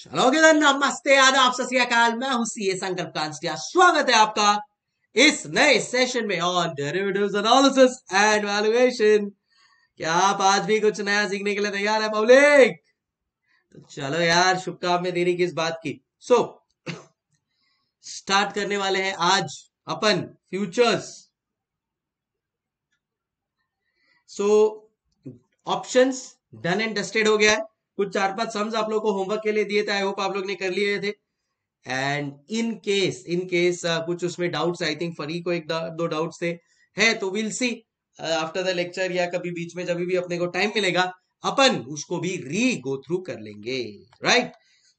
चलो किधर नमस्ते आदाब सत्याकाल मैं हूं ए संकल्प कांस्टिया स्वागत है आपका इस नए सेशन में on derivatives analysis and valuation क्या आप आज भी कुछ नया सीखने के लिए तैयार है पब्लिक तो चलो यार शुभकामनाएं दे रही किस बात की सो so, स्टार्ट करने वाले हैं आज अपन futures so options done and dusted हो गया है कुछ चार पांच सम्स आप लोग को होमवर्क के लिए दिए थे आई होप आप लोग ने कर लिए थे and in case in case कुछ उसमें डाउट्स आई थिंक फरी को एक दो डाउट्स थे है तो will see after the lecture या कभी बीच में जब भी अपने को टाइम मिलेगा अपन उसको भी री गो थ्रू कर लेंगे राइट right?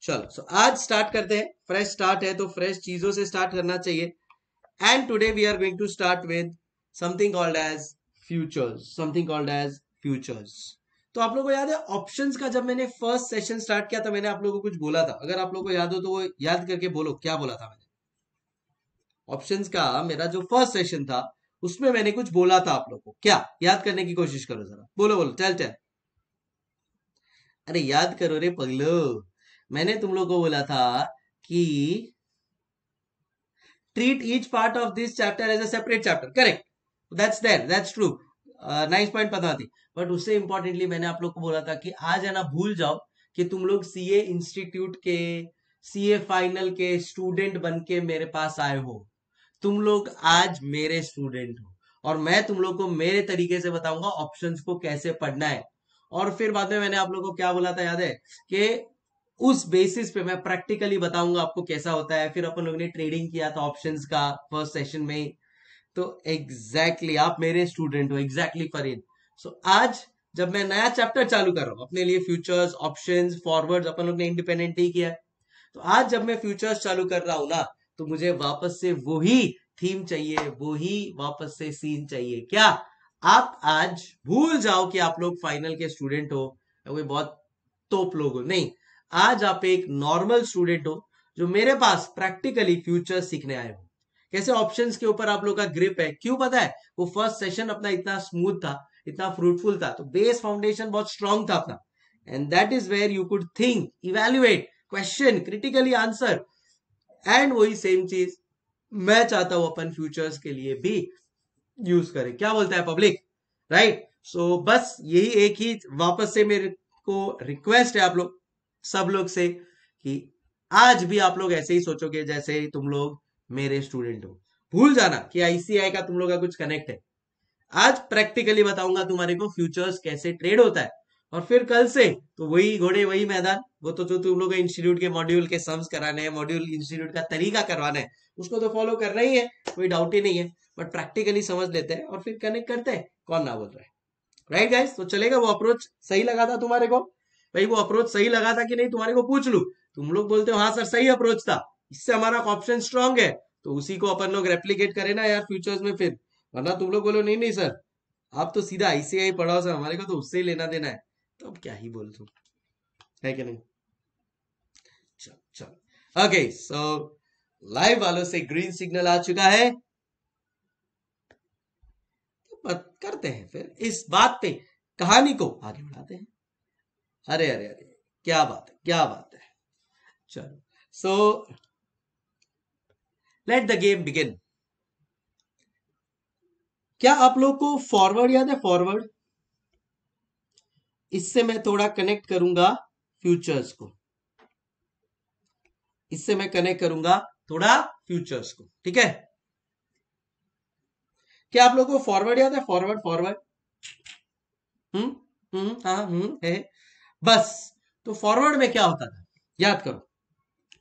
चलो सो so आज स्टार्ट करते हैं फ्रेश स्टार्ट है तो फ्रेश चीजों से स्टार्ट करना चाहिए and today we are going to start with something called as futures something called as futures तो आप लोग को याद है ऑप्शंस का जब मैंने फर्स्ट सेशन स्टार्ट किया था मैंने आप लोगों को कुछ बोला था अगर आप लोगों को याद हो तो वो याद करके बोलो क्या बोला था मैंने ऑप्शंस का मेरा जो फर्स्ट सेशन था उसमें मैंने कुछ बोला था आप लोग को क्या याद करने की कोशिश करो जरा बोलो बोलो चल चल अरे याद करो रे पगलो मैंने तुम लोग को बोला था कि treat each part of this chapter as a separate chapter correct that's there that's true nice point पता थी बट उससे इंपॉर्टेंटली मैंने आप लोग को बोला था कि आज है ना भूल जाओ कि तुम लोग सीए इंस्टीट्यूट के सीए फाइनल के स्टूडेंट बन के मेरे पास आए हो तुम लोग आज मेरे स्टूडेंट हो और मैं तुम लोग को मेरे तरीके से बताऊंगा ऑप्शन को कैसे पढ़ना है और फिर बाद में मैंने आप लोग को क्या बोला था याद है कि उस बेसिस पे मैं प्रैक्टिकली बताऊंगा आपको कैसा होता है फिर अपन लोग ने ट्रेडिंग किया था ऑप्शंस का फर्स्ट सेशन में तो एग्जैक्टली exactly, आप मेरे स्टूडेंट हो एग्जैक्टली फरीद सो so, आज जब मैं नया चैप्टर चालू कर रहा हूँ अपने लिए फ्यूचर्स ऑप्शन फॉरवर्ड अपन लोग ने इंडिपेंडेंट ही किया है तो आज जब मैं फ्यूचर्स चालू कर रहा हूं ना तो मुझे वापस से वही थीम चाहिए वही वापस से सीन चाहिए क्या आप आज भूल जाओ कि आप लोग फाइनल के स्टूडेंट हो कोई बहुत तोप लोग हो नहीं आज आप एक नॉर्मल स्टूडेंट हो जो मेरे पास प्रैक्टिकली फ्यूचर सीखने आए हो कैसे ऑप्शंस के ऊपर आप लोग का ग्रिप है क्यों पता है वो फर्स्ट सेशन अपना इतना स्मूथ था इतना फ्रूटफुल था तो बेस फाउंडेशन बहुत स्ट्रांग था अपना and that is where you could think evaluate question critically answer and वही सेम चीज मैं चाहता हूं अपन फ्यूचर्स के लिए भी यूज करें क्या बोलता है पब्लिक राइट सो बस यही एक ही वापस से मेरे को रिक्वेस्ट है आप लोग सब लोग से कि आज भी आप लोग ऐसे ही सोचोगे जैसे तुम लोग मेरे स्टूडेंट हो भूल जाना कि आईसीआई का तुम लोग का कुछ कनेक्ट है आज प्रैक्टिकली बताऊंगा तुम्हारे को फ्यूचर्स कैसे ट्रेड होता है और फिर कल से तो वही घोड़े वही मैदान वो तो जो तुम लोग इंस्टीट्यूट के मॉड्यूल के सम्स कराने हैं मॉड्यूल इंस्टीट्यूट का तरीका करवाना है उसको तो फॉलो करना ही है कोई डाउट ही नहीं है बट प्रैक्टिकली समझ लेते हैं और फिर कनेक्ट करते हैं कौन ना बोल रहा है राइट गाइस तो चलेगा वो अप्रोच सही लगा था तुम्हारे को भाई वो अप्रोच सही लगा था कि नहीं तुम्हारे को पूछ लू तुम लोग बोलते हो हाँ सर सही अप्रोच था इससे हमारा ऑप्शन स्ट्रांग है तो उसी को अपन लोग रेप्लीकेट करें ना यार फ्यूचर्स में फिर वरना तुम लोग बोलो नहीं नहीं सर आप तो सीधा आईसीआई पढ़ाओ सर हमारे को तो उससे ही लेना देना है तो अब क्या ही बोल तुम है क्या नहीं चल चल ओके सो लाइव वालों से ग्रीन सिग्नल आ चुका है तो बात करते हैं फिर इस बात पे कहानी को आगे बढ़ाते हैं अरे अरे अरे क्या बात है क्या बात है चलो so let the game begin क्या आप लोग को फॉरवर्ड याद है फॉरवर्ड इससे मैं थोड़ा कनेक्ट करूंगा फ्यूचर्स को इससे मैं कनेक्ट करूंगा थोड़ा फ्यूचर्स को ठीक है क्या आप लोग को फॉरवर्ड याद है फॉरवर्ड फॉरवर्ड हम्म हम्म हाँ हम्म है बस तो फॉरवर्ड में क्या होता था याद करो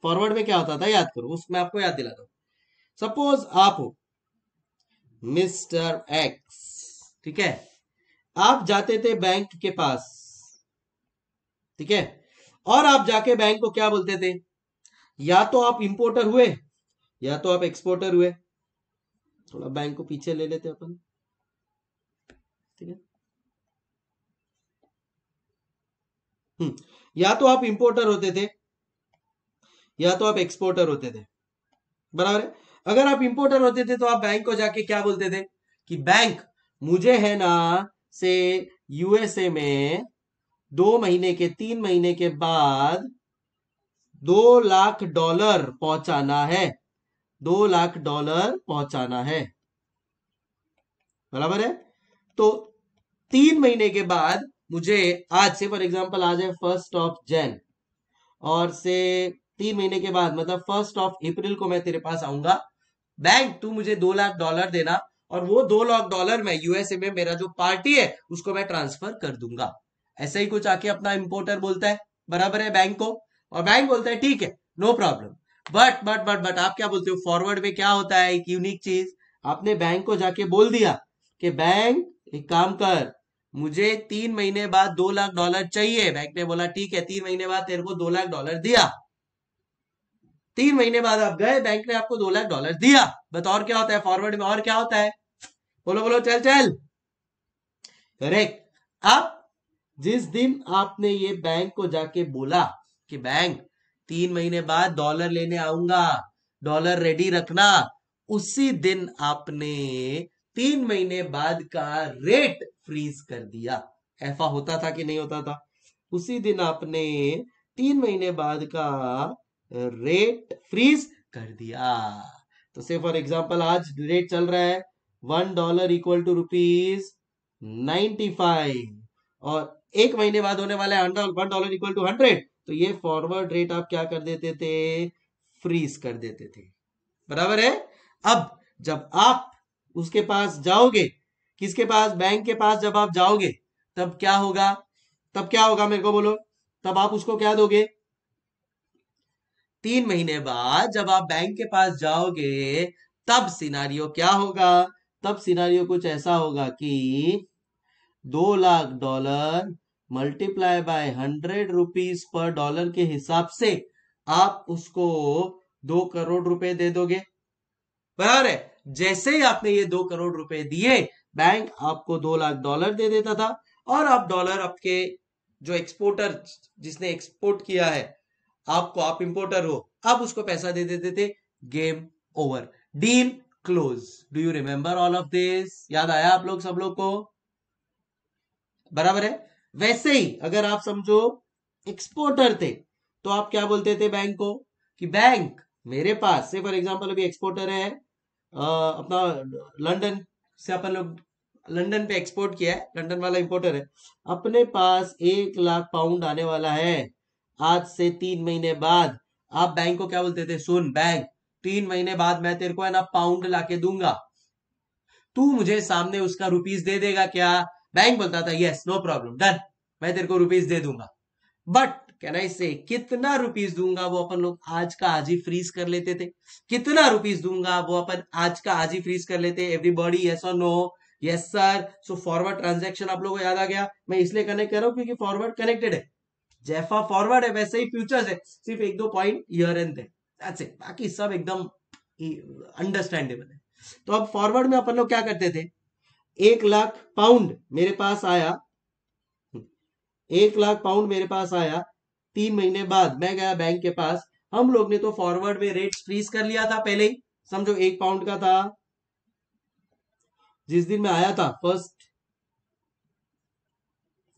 फॉरवर्ड में क्या होता था याद करो उसमें आपको याद दिलाता हूं सपोज आप हो मिस्टर एक्स ठीक है आप जाते थे बैंक के पास ठीक है और आप जाके बैंक को क्या बोलते थे या तो आप इंपोर्टर हुए या तो आप एक्सपोर्टर हुए थोड़ा बैंक को पीछे ले लेते अपन ठीक है हम्म या तो आप इंपोर्टर होते थे या तो आप एक्सपोर्टर होते थे बराबर है अगर आप इंपोर्टर होते थे तो आप बैंक को जाके क्या बोलते थे कि बैंक मुझे है ना से यूएसए में दो महीने के तीन महीने के बाद दो लाख डॉलर पहुंचाना है दो लाख डॉलर पहुंचाना है बराबर है तो तीन महीने के बाद मुझे आज से फॉर एग्जांपल आज है फर्स्ट ऑफ जैन और से तीन महीने के बाद मतलब फर्स्ट ऑफ अप्रैल को मैं तेरे पास आऊंगा बैंक तू मुझे दो लाख डॉलर देना और वो दो लाख डॉलर में यूएसए में मेरा जो पार्टी है उसको मैं ट्रांसफर कर दूंगा ऐसा ही कुछ आके अपना इंपोर्टर बोलता है बराबर है बैंक को और बैंक बोलता है ठीक है no problem but but but but आप क्या बोलते हो फॉरवर्ड में क्या होता है एक यूनिक चीज आपने बैंक को जाके बोल दिया कि बैंक एक काम कर मुझे तीन महीने बाद दो लाख डॉलर चाहिए बैंक ने बोला ठीक है तीन महीने बाद तेरे को दो लाख डॉलर दिया तीन महीने बाद आप गए बैंक ने आपको दो लाख डॉलर दिया और क्या होता है फॉरवर्ड में और क्या होता है बोलो बोलो चल चल करेक्ट अब जिस दिन आपने ये बैंक को जाके बोला कि बैंक तीन महीने बाद डॉलर लेने आऊंगा डॉलर रेडी रखना उसी दिन आपने तीन महीने बाद का रेट फ्रीज कर दिया ऐसा होता था कि नहीं होता था उसी दिन आपने तीन महीने बाद का रेट फ्रीज कर दिया तो से फॉर एग्जाम्पल आज रेट चल रहा है one dollar equal to rupees ninety five और एक महीने बाद होने वाला है one dollar equal to hundred तो ये फॉरवर्ड रेट आप क्या कर देते थे फ्रीज कर देते थे बराबर है अब जब आप उसके पास जाओगे किसके पास बैंक के पास जब आप जाओगे तब क्या होगा तब क्या होगा मेरे को बोलो तब आप उसको क्या दोगे तीन महीने बाद जब आप बैंक के पास जाओगे तब सिनारियो क्या होगा तब सिनारियो कुछ ऐसा होगा कि दो lakh dollar multiply by hundred rupees per dollar के हिसाब से आप उसको दो करोड़ रुपए दे दोगे बराबर है जैसे ही आपने ये दो करोड़ रुपए दिए बैंक आपको दो लाख डॉलर दे देता था और आप डॉलर आपके जो एक्सपोर्टर जिसने एक्सपोर्ट किया है आपको आप इंपोर्टर हो आप उसको पैसा दे देते थे game over deal close do you remember all of this याद आया आप लोग सब लोग को बराबर है वैसे ही अगर आप समझो एक्सपोर्टर थे तो आप क्या बोलते थे बैंक को कि बैंक मेरे पास से फॉर एग्जाम्पल अभी एक्सपोर्टर है आ, अपना लंडन से अपन लोग लंडन पे एक्सपोर्ट किया है लंडन वाला इंपोर्टर है अपने पास एक लाख पाउंड आने वाला है आज से तीन महीने बाद आप बैंक को क्या बोलते थे सुन बैंक तीन महीने बाद मैं तेरे को है ना पाउंड लाके दूंगा तू मुझे सामने उसका रुपीस दे देगा क्या बैंक बोलता था यस नो प्रॉब्लम डन मैं तेरे को रुपीस दे दूंगा बट कैन आई से कितना रुपीस दूंगा वो अपन लोग आज का आज ही फ्रीज कर लेते थे कितना रुपीस दूंगा वो अपन आज का आज ही फ्रीज कर लेते एवरीबॉडी यस और no yes sir so forward transaction आप लोगों को याद आ गया मैं इसलिए कनेक्ट कर रहा हूँ क्योंकि फॉरवर्ड कनेक्टेड है जेफा फॉरवर्ड है वैसे ही फ्यूचर्स है सिर्फ एक दो पॉइंट ईयर एंड दैट्स बाकी सब एकदम अंडरस्टैंडेबल है तो अब फॉरवर्ड में अपन लोग क्या करते थे एक लाख पाउंड मेरे पास आया एक लाख पाउंड मेरे पास आया तीन महीने बाद मैं गया बैंक के पास हम लोग ने तो फॉरवर्ड में रेट फ्रीज कर लिया था पहले ही समझो एक पाउंड का था जिस दिन मैं आया था फर्स्ट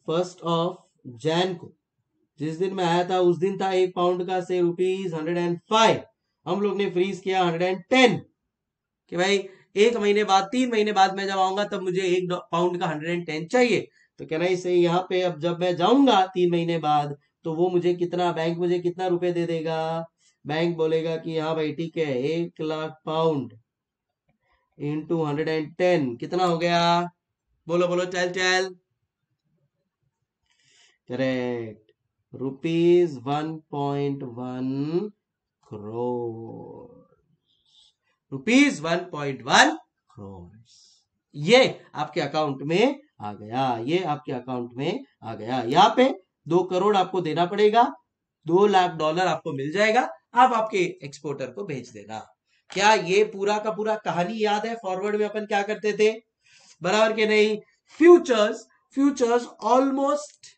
फर्स्ट ऑफ जैन को जिस दिन मैं आया था उस दिन था एक पाउंड का से रुपीज हंड्रेड एंड फाइव हम लोग ने फ्रीज किया हंड्रेड एंड टेन कि भाई एक महीने बाद तीन महीने बाद मैं जब आऊंगा तब मुझे एक पाउंड का हंड्रेड एंड टेन चाहिए तो कहना इसे यहाँ पे अब जब मैं जाऊंगा तीन महीने बाद तो वो मुझे कितना बैंक मुझे कितना रुपए दे देगा बैंक बोलेगा कि हाँ भाई ठीक है एक lakh pound into hundred and ten कितना हो गया बोलो बोलो चल चल correct rupees one point one crore rupees one point one crore ये आपके अकाउंट में आ गया ये आपके अकाउंट में आ गया यहाँ पे दो करोड़ आपको देना पड़ेगा दो लाख डॉलर आपको मिल जाएगा आप आपके एक्सपोर्टर को भेज देना क्या ये पूरा का पूरा कहानी याद है फॉरवर्ड में अपन क्या करते थे बराबर के नहीं फ्यूचर्स फ्यूचर्स ऑलमोस्ट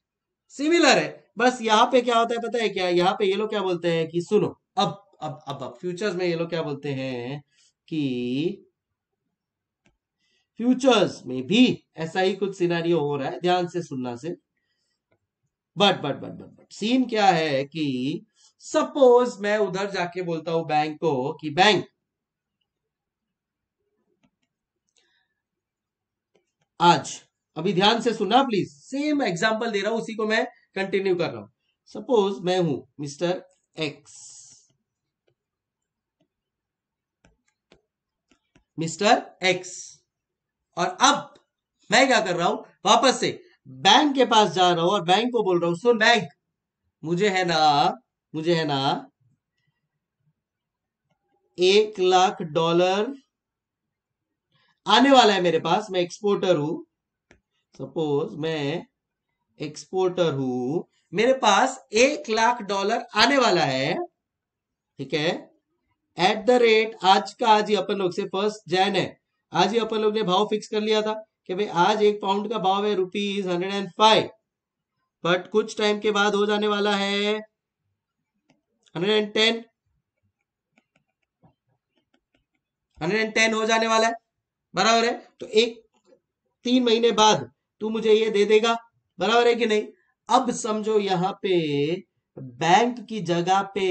सिमिलर है बस यहाँ पे क्या होता है पता है क्या यहाँ पे ये लोग क्या बोलते हैं कि सुनो अब अब अब अब फ्यूचर्स में ये लोग क्या बोलते हैं कि फ्यूचर्स में भी ऐसा ही कुछ सिनारियो हो रहा है ध्यान से सुनना से but but but but but scene क्या है कि सपोज मैं उधर जाके बोलता हूं बैंक को कि बैंक आज अभी ध्यान से सुनना प्लीज सेम एग्जांपल दे रहा हूं उसी को मैं कंटिन्यू कर रहा हूं सपोज मैं हूं मिस्टर एक्स मिस्टर एक्स और अब मैं क्या कर रहा हूं वापस से बैंक के पास जा रहा हूं और बैंक को बोल रहा हूं सुन बैंक मुझे है ना मुझे है ना एक लाख डॉलर आने वाला है मेरे पास मैं एक्सपोर्टर हूं सपोज मैं एक्सपोर्टर हूं मेरे पास एक लाख डॉलर आने वाला है ठीक है एट द रेट आज का आज ही अपन लोग से फर्स्ट जैन है आज ही अपन लोग ने भाव फिक्स कर लिया था कि भाई आज एक पाउंड का भाव है rupees hundred and five but कुछ टाइम के बाद हो जाने वाला है hundred and ten hundred and ten हो जाने वाला है बराबर है तो एक तीन महीने बाद तू मुझे ये दे देगा बराबर है कि नहीं अब समझो यहां पे बैंक की जगह पे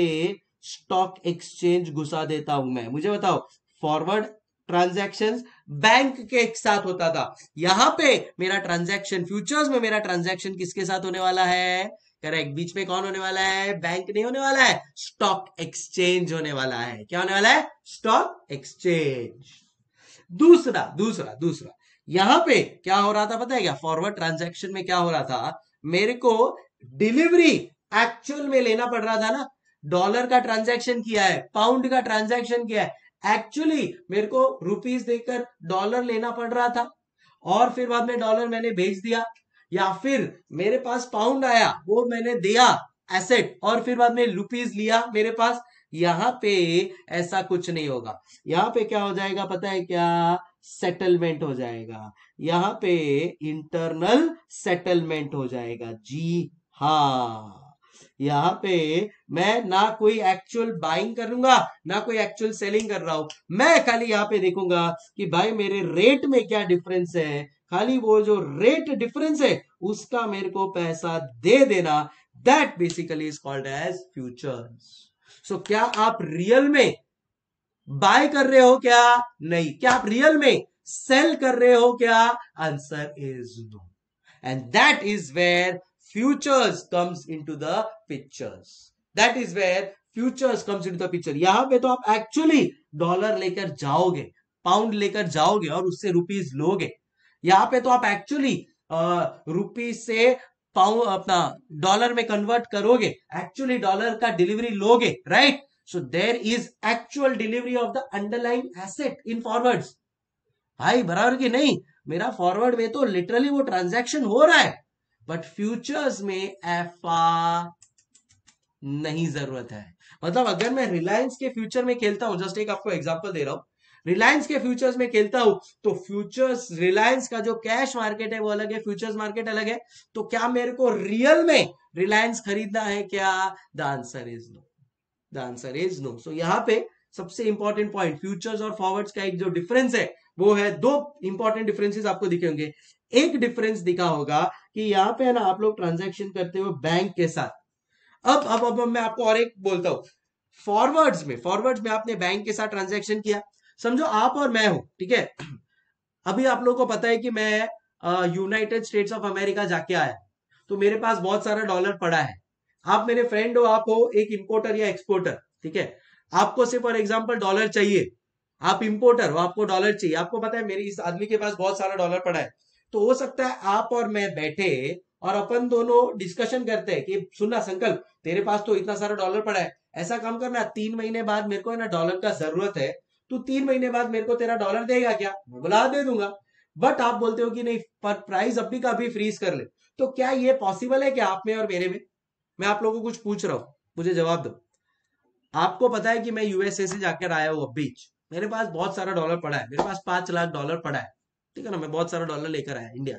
स्टॉक एक्सचेंज घुसा देता हूं मैं मुझे बताओ फॉरवर्ड ट्रांजैक्शंस बैंक के एक साथ होता था यहां पे मेरा ट्रांजैक्शन फ्यूचर्स में मेरा ट्रांजैक्शन किसके साथ होने वाला है करेक्ट बीच में कौन होने वाला है बैंक नहीं होने वाला है स्टॉक एक्सचेंज होने वाला है क्या होने वाला है स्टॉक एक्सचेंज दूसरा दूसरा दूसरा यहां पे क्या हो रहा था पता है क्या फॉरवर्ड ट्रांजेक्शन में क्या हो रहा था मेरे को डिलीवरी एक्चुअल में लेना पड़ रहा था ना डॉलर का ट्रांजैक्शन किया है पाउंड का ट्रांजैक्शन किया है एक्चुअली मेरे को रुपीस देकर डॉलर लेना पड़ रहा था और फिर बाद में डॉलर मैंने भेज दिया या फिर मेरे पास पाउंड आया वो मैंने दिया एसेट और फिर बाद में रुपीज लिया मेरे पास यहां पे ऐसा कुछ नहीं होगा यहां पे क्या हो जाएगा पता है क्या सेटलमेंट हो जाएगा यहाँ पे इंटरनल सेटलमेंट हो जाएगा जी हा यहां पे मैं ना कोई एक्चुअल बाइंग करूंगा ना कोई एक्चुअल सेलिंग कर रहा हूं मैं खाली यहां पे देखूंगा कि भाई मेरे रेट में क्या डिफरेंस है खाली वो जो रेट डिफरेंस है उसका मेरे को पैसा दे देना that basically is called as futures so क्या आप रियल में बाय कर रहे हो क्या नहीं क्या आप रियल में सेल कर रहे हो क्या answer is no and that is where futures comes into the pictures that is where futures comes into the picture यहां पे तो आप एक्चुअली डॉलर लेकर जाओगे पाउंड लेकर जाओगे और उससे रुपीज लोगे यहां पे तो आप एक्चुअली रुपीज से पाउंड अपना डॉलर में कन्वर्ट करोगे एक्चुअली डॉलर का डिलीवरी लोगे right so there is actual delivery of the underline asset in forward भाई बराबर की नहीं मेरा फॉरवर्ड में तो लिटरली वो ट्रांजैक्शन हो रहा है बट फ्यूचर्स में एफ नहीं जरूरत है मतलब अगर मैं रिलायंस के फ्यूचर में खेलता हूं जस्ट एक आपको एग्जांपल दे रहा हूं रिलायंस के फ्यूचर्स में खेलता हूं तो फ्यूचर्स रिलायंस का जो कैश मार्केट है वो अलग है फ्यूचर्स मार्केट अलग है तो क्या मेरे को रियल में रिलायंस खरीदना है क्या the answer is no the answer is no so यहाँ पे सबसे इंपॉर्टेंट पॉइंट फ्यूचर्स और फॉरवर्ड्स का एक जो डिफरेंस है वो है दो इंपॉर्टेंट डिफरेंसेस आपको दिखे होंगे एक डिफरेंस दिखा होगा कि यहाँ पे है ना आप लोग ट्रांजेक्शन करते हो बैंक के साथ अब अब अब मैं आपको और एक बोलता हूँ फॉरवर्ड्स में फॉरवर्ड्स में आपने बैंक के साथ ट्रांजेक्शन किया समझो आप और मैं हूं ठीक है अभी आप लोगों को पता है कि मैं यूनाइटेड स्टेट्स ऑफ अमेरिका जाके आया तो मेरे पास बहुत सारा डॉलर पड़ा है आप मेरे फ्रेंड हो आप हो एक इम्पोर्टर या एक्सपोर्टर ठीक है आपको सिर्फ फॉर एग्जाम्पल डॉलर चाहिए आप इम्पोर्टर हो आपको डॉलर चाहिए आपको पता है मेरे इस आदमी के पास बहुत सारा डॉलर पड़ा है तो हो सकता है आप और मैं बैठे और अपन दोनों डिस्कशन करते हैं कि सुनना संकल्प तेरे पास तो इतना सारा डॉलर पड़ा है ऐसा काम करना तीन महीने बाद मेरे को है ना डॉलर का जरूरत है तू तो तीन महीने बाद मेरे को तेरा डॉलर देगा क्या मैं बुला दे दूंगा बट आप बोलते हो कि नहीं पर प्राइस अभी का अभी फ्रीज कर ले तो क्या ये पॉसिबल है क्या आप में और मेरे में मैं आप लोगों को कुछ पूछ रहा हूँ मुझे जवाब दो आपको पता है कि मैं यूएसए से जाकर आया हूँ बीच मेरे पास बहुत सारा डॉलर पड़ा है मेरे पास पांच लाख डॉलर पड़ा है ठीक है ना मैं बहुत सारा डॉलर लेकर आया इंडिया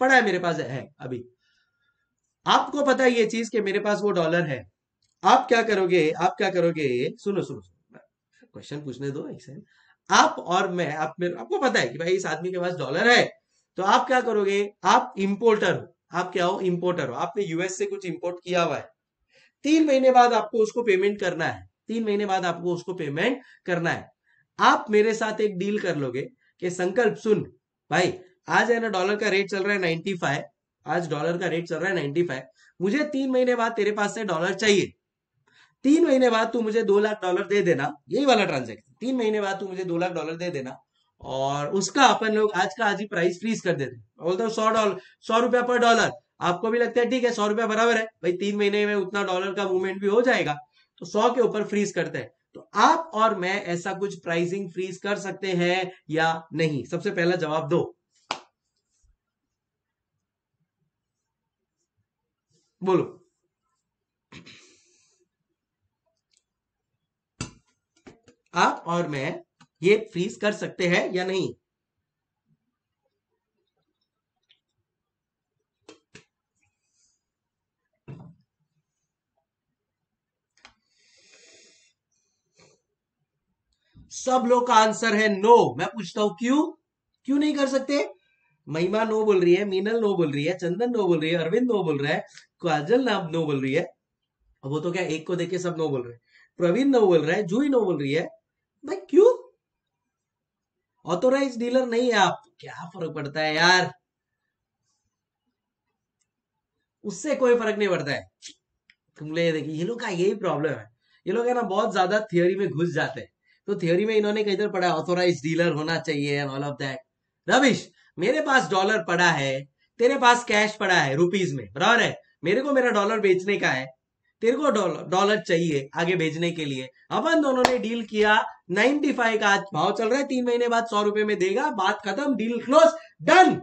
पड़ा है मेरे पास है अभी आपको पता है ये चीज कि मेरे पास वो डॉलर है आप क्या करोगे आप क्या करोगे सुनो सुनो, सुनो। क्वेश्चन पूछने दो एक सेकंड आप और मैं आप मेरे आपको पता है कि भाई इस आदमी के पास डॉलर है तो आप क्या करोगे आप इम्पोर्टर हो आप क्या हो इम्पोर्टर हो आपने यूएस से कुछ इम्पोर्ट किया हुआ है तीन महीने बाद आपको उसको पेमेंट करना है तीन महीने बाद आपको उसको पेमेंट करना है आप मेरे साथ एक डील कर लोगे कि संकल्प सुन भाई आज है ना डॉलर का रेट चल रहा है नाइन्टी फाइव आज डॉलर का रेट चल रहा है नाइन्टी फाइव मुझे तीन महीने बाद तेरे पास से डॉलर चाहिए तीन महीने बाद तू मुझे दो लाख डॉलर दे देना यही वाला ट्रांजेक्शन तीन महीने बाद तू मुझे दो लाख डॉलर दे देना और उसका अपन लोग आज का आज ही प्राइस फ्रीज कर देते बोलते सौ डॉलर सौ रुपया पर डॉलर आपको भी लगता है ठीक है सौ रुपया बराबर है भाई तीन महीने में उतना डॉलर का मूवमेंट भी हो जाएगा तो सौ के ऊपर फ्रीज करते हैं तो आप और मैं ऐसा कुछ प्राइसिंग फ्रीज कर सकते हैं या नहीं सबसे पहला जवाब दो बोलो आप और मैं ये फ्रीज कर सकते हैं या नहीं सब लोग का आंसर है नो मैं पूछता हूं क्यों क्यों नहीं कर सकते महिमा नो बोल रही है मीनल नो बोल रही है चंदन नो बोल रही है अरविंद नो बोल रहा है काजल नाम नो बोल रही है अब वो तो क्या एक को देखे सब नो बोल रहे हैं प्रवीण नो बोल रहा है जूही नो बोल रही है भाई क्यों ऑथोराइज डीलर नहीं है आप क्या फर्क पड़ता है यार उससे कोई फर्क नहीं पड़ता है तुम ले देखिए ये लोग का यही प्रॉब्लम है ये लोग है ना बहुत ज्यादा थियोरी में घुस जाते हैं तो थियोरी में इन्होंने कहीं पढ़ा ऑथोराइज डीलर होना चाहिए ऑल ऑफ दैट रविश मेरे पास डॉलर पड़ा है तेरे पास कैश पड़ा है रुपीज में बराबर है मेरे को मेरा डॉलर बेचने का है तेरे को डॉलर डॉलर चाहिए आगे भेजने के लिए अपन दोनों ने डील किया 95 का आज भाव चल रहा है तीन महीने बाद सौ रुपए में देगा बात खत्म डील क्लोज डन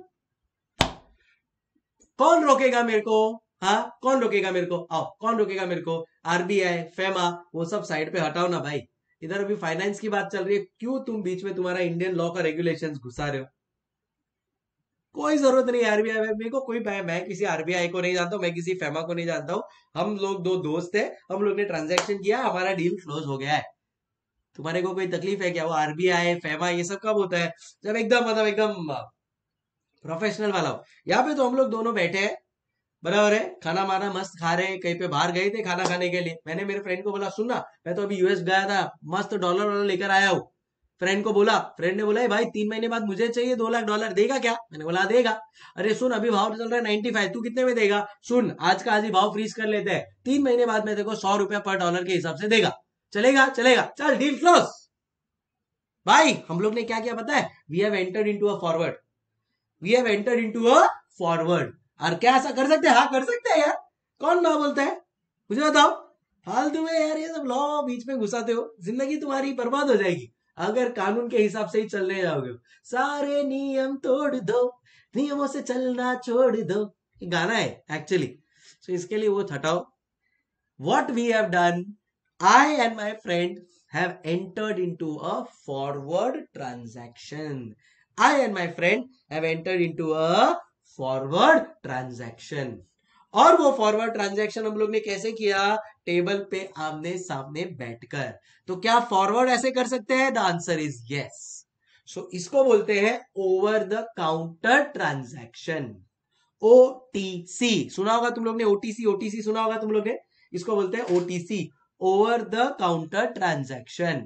कौन रोकेगा मेरे को हाँ कौन रोकेगा मेरे को आओ कौन रोकेगा मेरे को आरबीआई फेमा वो सब साइड पे हटाओ ना भाई इधर अभी फाइनेंस की बात चल रही है क्यों तुम बीच में तुम्हारा इंडियन लॉ का रेगुलेशन घुसा रहे हो कोई जरूरत नहीं आरबीआई में को कोई मैं किसी आरबीआई को नहीं जानता हूँ मैं किसी फेमा को नहीं जानता हूँ हम लोग दो दोस्त है हम लोग ने ट्रांजेक्शन किया हमारा डील क्लोज हो गया है तुम्हारे को कोई तकलीफ है क्या वो आरबीआई फेमा ये सब कब होता है जब एकदम मतलब एकदम प्रोफेशनल वाला हो यहाँ पे तो हम लोग दोनों बैठे हैं बराबर है खाना माना मस्त खा रहे हैं कहीं पे बाहर गए थे खाना खाने के लिए मैंने मेरे फ्रेंड को बोला सुनना मैं तो अभी यूएस गया था मस्त डॉलर वाला लेकर आया हूँ फ्रेंड को बोला फ्रेंड ने बोला भाई तीन महीने बाद मुझे चाहिए दो लाख डॉलर देगा क्या मैंने बोला देगा अरे सुन अभी भाव चल रहा है नाइन्टी फाइव तू कितने में देगा सुन आज का आज ही भाव फ्रीज कर लेते हैं तीन महीने बाद मैं देखो सौ रुपया पर डॉलर के हिसाब से देगा चलेगा चलेगा चल डील क्लोज भाई हम लोग ने क्या किया पता है we have entered into a forward we have entered into a forward और क्या ऐसा कर सकते हाँ कर सकते हैं यार कौन ना बोलता है मुझे बताओ फालतू में यार ये सब लॉ बीच में घुसाते हो जिंदगी तुम्हारी बर्बाद हो जाएगी अगर कानून के हिसाब से ही चलने जाओगे सारे नियम तोड़ दो नियमों से चलना छोड़ दो गाना है एक्चुअली सो so, इसके लिए वो हटाओ what we have done I and my friend have entered into a forward transaction I and my friend have entered into a forward transaction और वो फॉरवर्ड ट्रांजैक्शन हम लोग ने कैसे किया टेबल पे आमने सामने बैठकर तो क्या फॉरवर्ड ऐसे कर सकते हैं the answer is yes so इसको बोलते हैं over the counter transaction O T C सुना होगा तुम लोग ने ओटीसी ओटीसी सुना होगा तुम लोग ने इसको बोलते हैं OTC over the counter transaction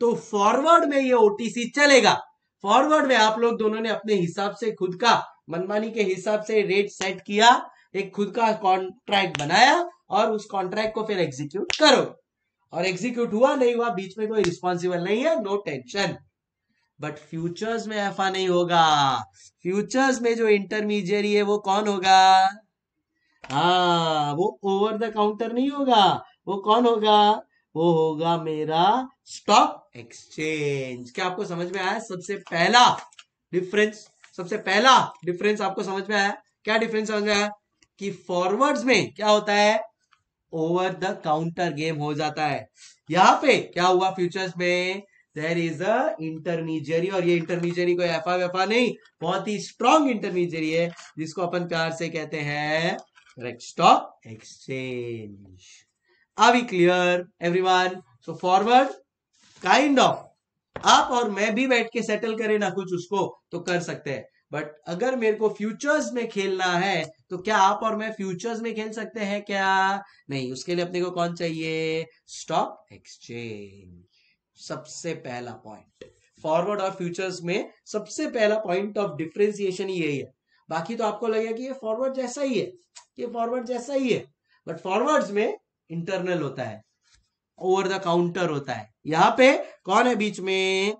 तो फॉरवर्ड में ये ओटीसी चलेगा फॉरवर्ड में आप लोग दोनों ने अपने हिसाब से खुद का मनमानी के हिसाब से रेट सेट किया एक खुद का कॉन्ट्रैक्ट बनाया और उस कॉन्ट्रैक्ट को फिर एग्जीक्यूट करो और एग्जीक्यूट हुआ नहीं हुआ बीच में कोई रिस्पॉन्सिबल नहीं है नो टेंशन बट फ्यूचर्स में ऐसा नहीं होगा फ्यूचर्स में जो इंटरमीडिएरी है वो कौन होगा हा वो ओवर द काउंटर नहीं होगा वो कौन होगा वो होगा मेरा स्टॉक एक्सचेंज क्या आपको समझ में आया सबसे पहला डिफरेंस सबसे पहला डिफरेंस आपको समझ में आया क्या डिफरेंस समझ में आया कि फॉरवर्ड्स में क्या होता है ओवर द काउंटर गेम हो जाता है यहां पे क्या हुआ फ्यूचर्स में देर इज अ इंटरमीजियरी और ये इंटरमीजियरी कोई एफा वेफा नहीं बहुत ही स्ट्रॉन्ग इंटरमीजियरी है जिसको अपन प्यार से कहते हैं stock exchange are we clear everyone so forward kind of आप और मैं भी बैठ के सेटल करें ना कुछ उसको तो कर सकते हैं बट अगर मेरे को फ्यूचर्स में खेलना है तो क्या आप और मैं फ्यूचर्स में खेल सकते हैं क्या नहीं उसके लिए अपने को कौन चाहिए स्टॉक एक्सचेंज सबसे पहला पॉइंट फॉरवर्ड और फ्यूचर्स में सबसे पहला पॉइंट ऑफ डिफ्रेंसिएशन यही है बाकी तो आपको लगेगा कि ये फॉरवर्ड जैसा ही है ये फॉरवर्ड जैसा ही है बट फॉरवर्ड में इंटरनल होता है ओवर द काउंटर होता है यहां पे कौन है बीच में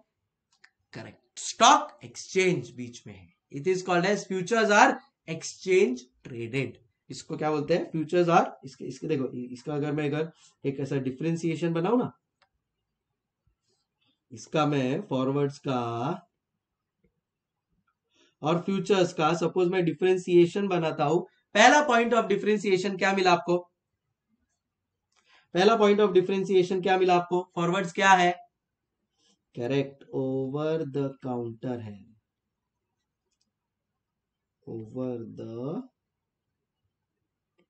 करेक्ट स्टॉक एक्सचेंज बीच में है it is called as futures are exchange traded इसको क्या बोलते हैं फ्यूचर्स आर इसके इसके देखो इसका अगर मैं अगर एक ऐसा डिफ्रेंसिएशन बनाऊ ना इसका मैं फॉरवर्ड्स का और फ्यूचर्स का सपोज मैं डिफ्रेंसिएशन बनाता हूं पहला पॉइंट ऑफ डिफ्रेंसिएशन क्या मिला आपको पहला पॉइंट ऑफ डिफ्रेंसिएशन क्या मिला आपको फॉरवर्ड्स क्या है करेक्ट ओवर द काउंटर है over the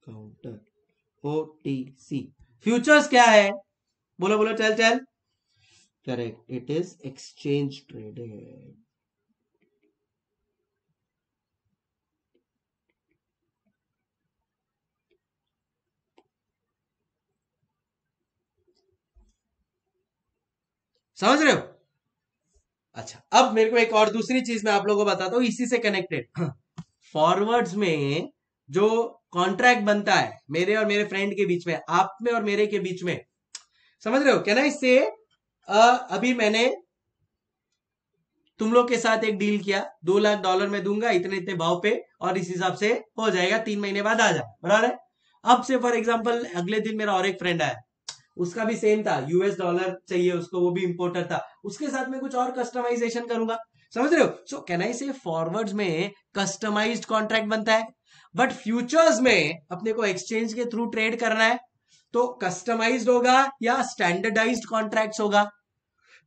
counter O T C futures क्या है बोलो बोलो चल चल correct it is exchange traded समझ रहे हो अच्छा अब मेरे को एक और दूसरी चीज मैं आप लोगों को बताता हूं इसी से कनेक्टेड हाँ फॉरवर्ड्स में जो कॉन्ट्रैक्ट बनता है मेरे और मेरे फ्रेंड के बीच में आप में और मेरे के बीच में समझ रहे हो क्या ना इससे अभी मैंने तुम लोग के साथ एक डील किया दो लाख डॉलर में दूंगा इतने इतने भाव पे और इस हिसाब से हो जाएगा तीन महीने बाद आ जाए बराबर है अब से फॉर एग्जाम्पल अगले दिन मेरा और एक फ्रेंड आया उसका भी सेम था यूएस डॉलर चाहिए उसको वो भी इंपोर्टर था उसके साथ में कुछ और कस्टमाइजेशन करूंगा समझ रहे हो सो कैन आई से फॉरवर्ड्स में कस्टमाइज्ड कॉन्ट्रैक्ट बनता है बट फ्यूचर्स में अपने को एक्सचेंज के थ्रू ट्रेड करना है तो कस्टमाइज्ड होगा या स्टैंडर्डाइज्ड कॉन्ट्रैक्ट होगा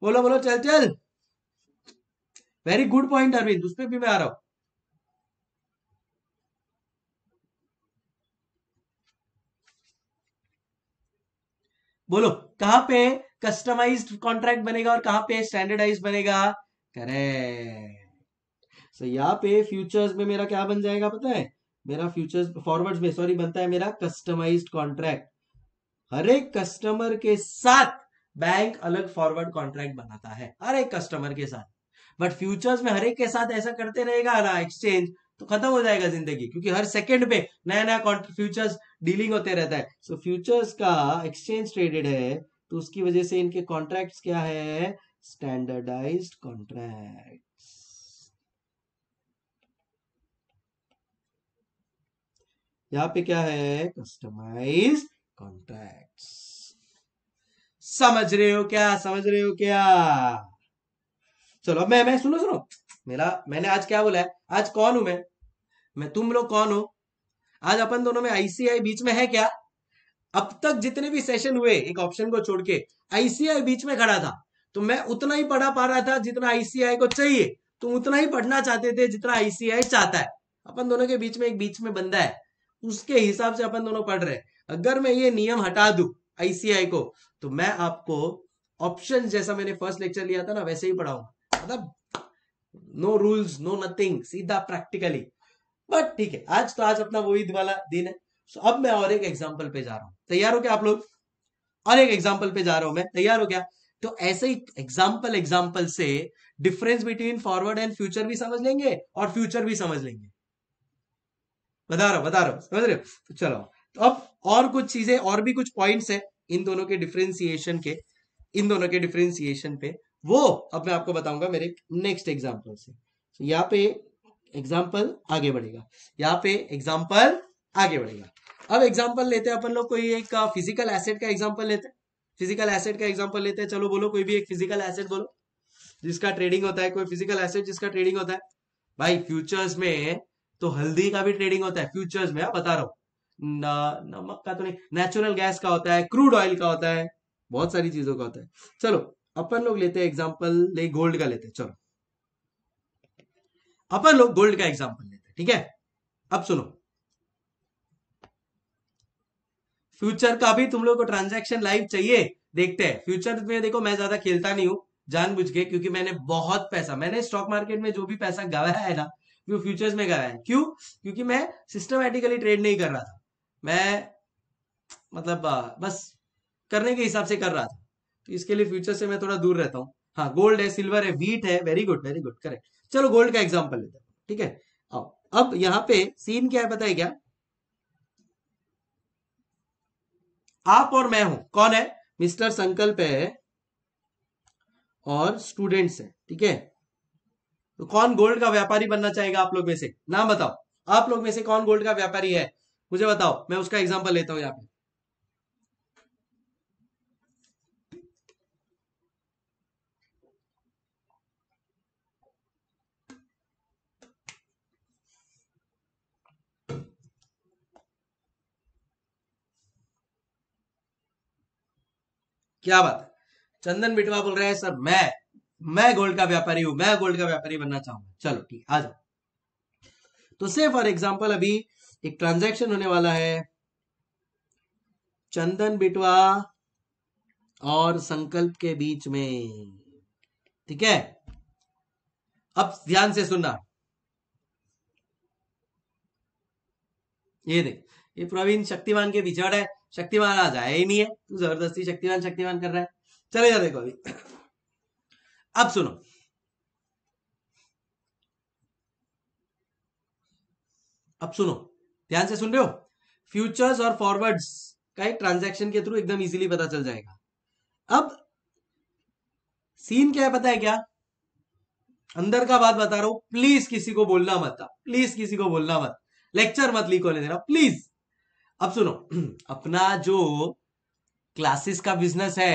बोलो बोलो चल चल वेरी गुड पॉइंट अरविंद उसमें भी मैं आ रहा हूं बोलो कहां पे कस्टमाइज्ड कॉन्ट्रैक्ट बनेगा और कहां पे स्टैंडर्डाइज बनेगा करेक्ट सो यहाँ पे फ्यूचर्स में मेरा क्या बन जाएगा पता है मेरा फ्यूचर्स फॉरवर्ड्स में सॉरी बनता है मेरा कस्टमाइज्ड कॉन्ट्रैक्ट हर एक कस्टमर के साथ बैंक अलग फॉरवर्ड कॉन्ट्रैक्ट बनाता है हर एक कस्टमर के साथ बट फ्यूचर्स में हर एक के साथ ऐसा करते रहेगा ना हाँ, एक्सचेंज तो खत्म हो जाएगा जिंदगी क्योंकि हर सेकंड पे नया नया फ्यूचर्स डीलिंग होते रहता है सो so, फ्यूचर्स का एक्सचेंज ट्रेडेड है तो उसकी वजह से इनके कॉन्ट्रैक्ट्स क्या है standardized contracts यहां पे क्या है कस्टमाइज कॉन्ट्रैक्ट्स समझ रहे हो क्या समझ रहे हो क्या चलो मैं मैं सुनो सुनो मेरा मैंने आज क्या बोला है आज कौन हूं मैं मैं तुम लोग कौन हो आज अपन दोनों में आईसीआई बीच में है क्या अब तक जितने भी सेशन हुए एक ऑप्शन को छोड़ के आईसीआई बीच में खड़ा था तो मैं उतना ही पढ़ा पा रहा था जितना आईसीआई को चाहिए तुम उतना ही पढ़ना चाहते थे जितना आईसीआई चाहता है अपन दोनों के बीच में एक बीच में बंदा है उसके हिसाब से अपन दोनों पढ़ रहे अगर मैं ये नियम हटा दू आईसीआई को तो मैं आपको ऑप्शन जैसा मैंने फर्स्ट लेक्चर लिया था ना वैसे ही पढ़ाऊंगा मतलब नो रूल्स नो नथिंग सीधा प्रैक्टिकली बट ठीक है आज तो आज अपना वही वाला दिन है सो अब मैं और एक एग्जाम्पल पे जा रहा हूँ तैयार हो क्या आप लोग और एक एग्जाम्पल पे जा रहा हूं मैं तैयार हो क्या तो ऐसे ही एग्जाम्पल एग्जाम्पल से difference between forward and future भी समझ लेंगे और फ्यूचर भी समझ लेंगे बता रहा बता रहा समझ रहे तो चलो तो अब और कुछ चीजें और भी कुछ पॉइंट्स है इन दोनों के डिफ्रेंसिएशन के इन दोनों के डिफ्रेंसिएशन पे वो अब मैं आपको बताऊंगा मेरे नेक्स्ट एग्जाम्पल से तो यहाँ पे एग्जाम्पल आगे बढ़ेगा यहाँ पे एग्जाम्पल आगे बढ़ेगा अब एग्जाम्पल लेते हैं अपन लोग कोई एक फिजिकल एसेट का एग्जाम्पल लेते हैं फिजिकल एसेट का एग्जाम्पल लेते हैं चलो बोलो कोई भी एक फिजिकल एसेट बोलो जिसका ट्रेडिंग होता है कोई फिजिकल एसेट जिसका ट्रेडिंग होता है भाई फ्यूचर्स में तो हल्दी का भी ट्रेडिंग होता है फ्यूचर्स में हाँ, बता रहा हूँ नमक का तो नहीं नेचुरल गैस का होता है क्रूड ऑयल का होता है बहुत सारी चीजों का होता है चलो अपन लोग लेते हैं एग्जाम्पल ले गोल्ड का लेते हैं चलो अपन लोग गोल्ड का एग्जाम्पल लेते हैं ठीक है अब सुनो फ्यूचर का भी तुम लोग को ट्रांजेक्शन लाइव चाहिए देखते हैं फ्यूचर में देखो मैं ज्यादा खेलता नहीं हूँ जानबूझ के क्योंकि मैंने बहुत पैसा मैंने स्टॉक मार्केट में जो भी पैसा गवाया है ना वो फ्यूचर्स में गवाया है क्यों क्योंकि मैं सिस्टमेटिकली ट्रेड नहीं कर रहा था मैं मतलब बस करने के हिसाब से कर रहा था तो इसके लिए फ्यूचर से मैं थोड़ा दूर रहता हूँ हाँ गोल्ड है सिल्वर है वीट है very good very good correct चलो गोल्ड का एग्जाम्पल लेते हैं ठीक है अब यहाँ पे सीन क्या है बताए क्या आप और मैं हूं कौन है मिस्टर संकल्प है और स्टूडेंट्स है ठीक है तो कौन गोल्ड का व्यापारी बनना चाहेगा आप लोग में से नाम बताओ आप लोग में से कौन गोल्ड का व्यापारी है मुझे बताओ मैं उसका एग्जाम्पल लेता हूं यहाँ पे क्या बात है चंदन बिटवा बोल रहे हैं सर मैं मैं गोल्ड का व्यापारी हूं मैं गोल्ड का व्यापारी बनना चाहूंगा चलो ठीक आ जाओ तो से फॉर एग्जाम्पल अभी एक ट्रांजेक्शन होने वाला है चंदन बिटवा और संकल्प के बीच में ठीक है अब ध्यान से सुनना ये देख ये प्रवीण शक्तिमान के विचड़ है शक्तिमान आज आया ही नहीं है तू जबरदस्ती शक्तिमान शक्तिमान कर रहा है चले जा देखो अभी अब सुनो अब सुनो ध्यान से सुन रहे हो फ्यूचर्स और फॉरवर्ड्स का एक ट्रांजैक्शन के थ्रू एकदम इजीली पता चल जाएगा अब सीन क्या है पता है क्या अंदर का बात बता रहा हूं प्लीज किसी को बोलना मत प्लीज किसी को बोलना मत लेक्चर मत लिखो ले देना प्लीज अब सुनो अपना जो क्लासेस का बिजनेस है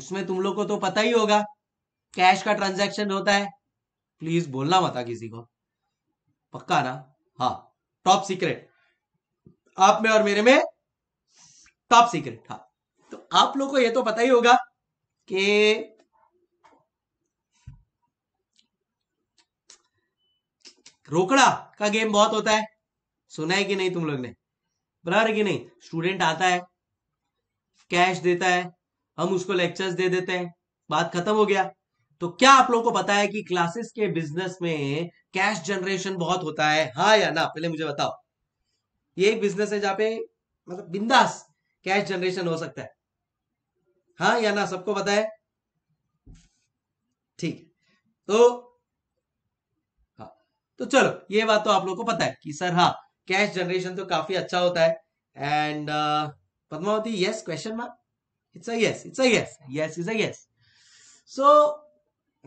उसमें तुम लोग को तो पता ही होगा कैश का ट्रांजैक्शन होता है प्लीज बोलना मत किसी को पक्का ना हाँ टॉप सीक्रेट आप में और मेरे में टॉप सीक्रेट हाँ तो आप लोग को यह तो पता ही होगा कि रोकड़ा का गेम बहुत होता है सुना है कि नहीं तुम लोग ने बराबर है कि नहीं स्टूडेंट आता है कैश देता है हम उसको लेक्चर्स दे देते हैं बात खत्म हो गया तो क्या आप लोगों को पता है कि क्लासेस के बिजनेस में कैश जनरेशन बहुत होता है हाँ या ना पहले मुझे बताओ ये एक बिजनेस है जहां पे मतलब बिंदास कैश जनरेशन हो सकता है हाँ या ना सबको पता है ठीक तो हाँ तो चलो ये बात तो आप लोग को पता है कि सर हाँ कैश जनरेशन तो काफी अच्छा होता है and Padmavati yes question mark it's a yes it's a yes yes is a yes so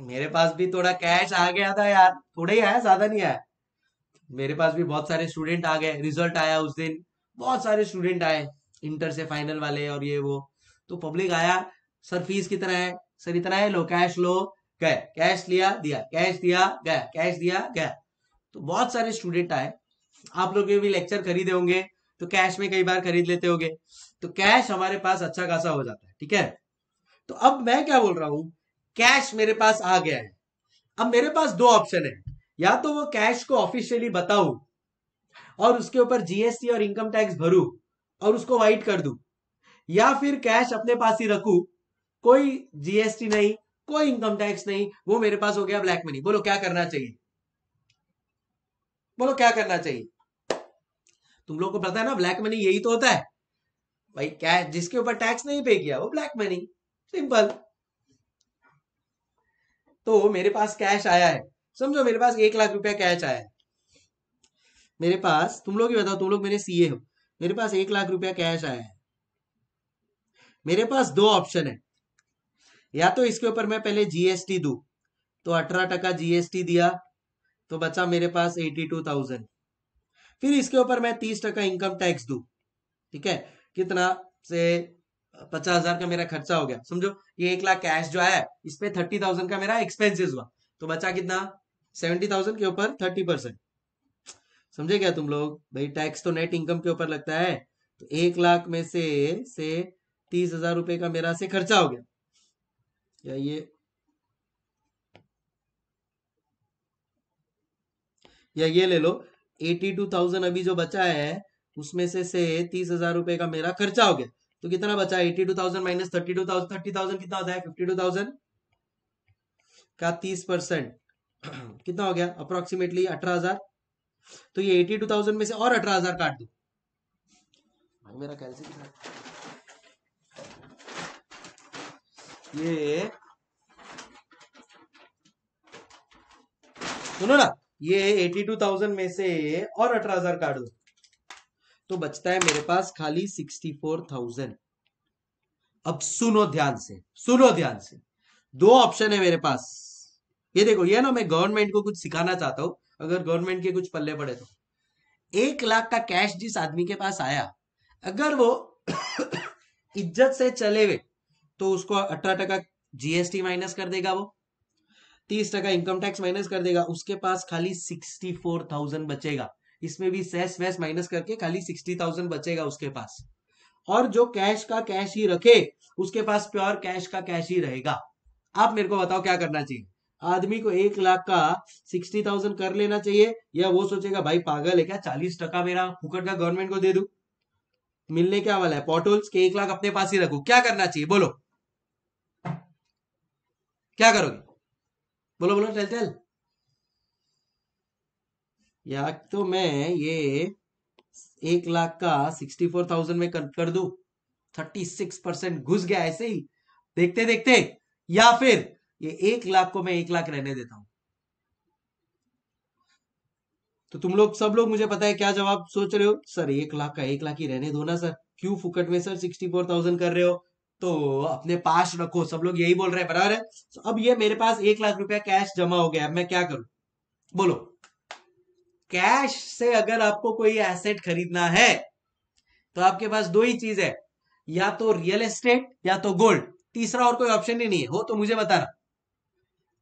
मेरे पास भी थोड़ा कैश आ गया था यार थोड़ा ही आया ज्यादा नहीं आया मेरे पास भी बहुत सारे स्टूडेंट आ गए रिजल्ट आया उस दिन बहुत सारे स्टूडेंट आए इंटर से फाइनल वाले और ये वो तो पब्लिक आया सर फीस कितना है सर इतना है लो कैश लो गए कैश लिया दिया कैश दिया गया कैश दिया गया तो बहुत सारे स्टूडेंट आए आप लोग ये भी लेक्चर खरीदे होंगे तो कैश में कई बार खरीद लेते होंगे तो कैश हमारे पास अच्छा खासा हो जाता है ठीक है तो अब मैं क्या बोल रहा हूं कैश मेरे पास आ गया है अब मेरे पास दो ऑप्शन है या तो वो कैश को ऑफिशियली बताऊ और उसके ऊपर जीएसटी और इनकम टैक्स भरू और उसको वाइट कर दू या फिर कैश अपने पास ही रखू कोई जीएसटी नहीं कोई इनकम टैक्स नहीं वो मेरे पास हो गया ब्लैक मनी बोलो क्या करना चाहिए बोलो क्या करना चाहिए तुम लोग को पता है ना ब्लैक मनी यही तो होता है भाई कैश जिसके ऊपर टैक्स नहीं पे किया वो ब्लैक मनी सिंपल तो मेरे पास कैश आया है समझो मेरे पास एक लाख रुपया कैश आया है मेरे पास तुम लोग ही बताओ तुम लोग मेरे सीए हो मेरे पास एक लाख रुपया कैश आया है मेरे पास दो ऑप्शन है या तो इसके ऊपर मैं पहले जीएसटी दू तो अठारह टका जीएसटी दिया तो बचा मेरे पास एटी टू थाउजेंड फिर इसके ऊपर मैं तीस टका इनकम टैक्स दू ठीक है कितना से पचास हजार का मेरा खर्चा हो गया समझो ये एक लाख कैश जो आया इस पे थर्टी थाउजेंड का मेरा एक्सपेंसेस हुआ तो बचा कितना सेवेंटी थाउजेंड के ऊपर थर्टी परसेंट समझे क्या तुम लोग भाई टैक्स तो नेट इनकम के ऊपर लगता है तो एक लाख में से से तीस हजार रुपए का मेरा से खर्चा हो गया या ये या ये ले लो एटी टू थाउजेंड अभी जो बचा है उसमें से से तीस हजार रुपए का मेरा खर्चा हो गया तो कितना बचा eighty two thousand minus thirty two thousand thirty thousand कितना होता है फिफ्टी टू थाउजेंड का तीस परसेंट कितना हो गया अप्रोक्सीमेटली अठारह हजार तो ये एटी टू थाउजेंड में से और अठारह हजार काट दू भाई मेरा कैलसी ये सुनो ना ये एटी टू थाउजेंड में से और अठारह हजार काट दो तो बचता है मेरे पास खाली सिक्सटी फोर थाउजेंड अब सुनो ध्यान से सुनो ध्यान से दो ऑप्शन है मेरे पास ये देखो ये ना मैं गवर्नमेंट को कुछ सिखाना चाहता हूं अगर गवर्नमेंट के कुछ पल्ले पड़े तो एक लाख का कैश जिस आदमी के पास आया अगर वो इज्जत से चले हुए तो उसको अठारह टका जीएसटी माइनस कर देगा वो तीस टका इनकम टैक्स माइनस कर देगा उसके पास खाली सिक्सटी फोर थाउजेंड बचेगा इसमें भी सेस वेस माइनस करके खाली सिक्सटी थाउजेंड बचेगा उसके पास और जो कैश का कैश ही रखे उसके पास प्योर कैश का कैश ही रहेगा आप मेरे को बताओ क्या करना चाहिए आदमी को एक लाख का सिक्सटी थाउजेंड कर लेना चाहिए या वो सोचेगा भाई पागल है क्या चालीस टका मेरा फुकट का गवर्नमेंट को दे दू मिलने क्या वाला है पोर्टल्स के एक लाख अपने पास ही रखू क्या करना चाहिए बोलो क्या करोगे बोलो बोलो चल चल या तो मैं ये एक लाख का सिक्सटी फोर थाउजेंड में कन्वर्ट कर दू थर्टी सिक्स परसेंट घुस गया ऐसे ही देखते देखते या फिर ये एक लाख को मैं एक लाख रहने देता हूं तो तुम लोग सब लोग मुझे पता है क्या जवाब सोच रहे हो सर एक लाख का एक लाख ही रहने दो ना सर क्यों फुकट में सर सिक्सटी फोर थाउजेंड कर रहे हो तो अपने पास रखो सब लोग यही बोल रहे हैं बराबर है तो अब ये मेरे पास एक लाख रुपया कैश जमा हो गया अब मैं क्या करूं बोलो कैश से अगर आपको कोई एसेट खरीदना है तो आपके पास दो ही चीज है या तो रियल एस्टेट या तो गोल्ड तीसरा और कोई ऑप्शन ही नहीं है हो तो मुझे बताना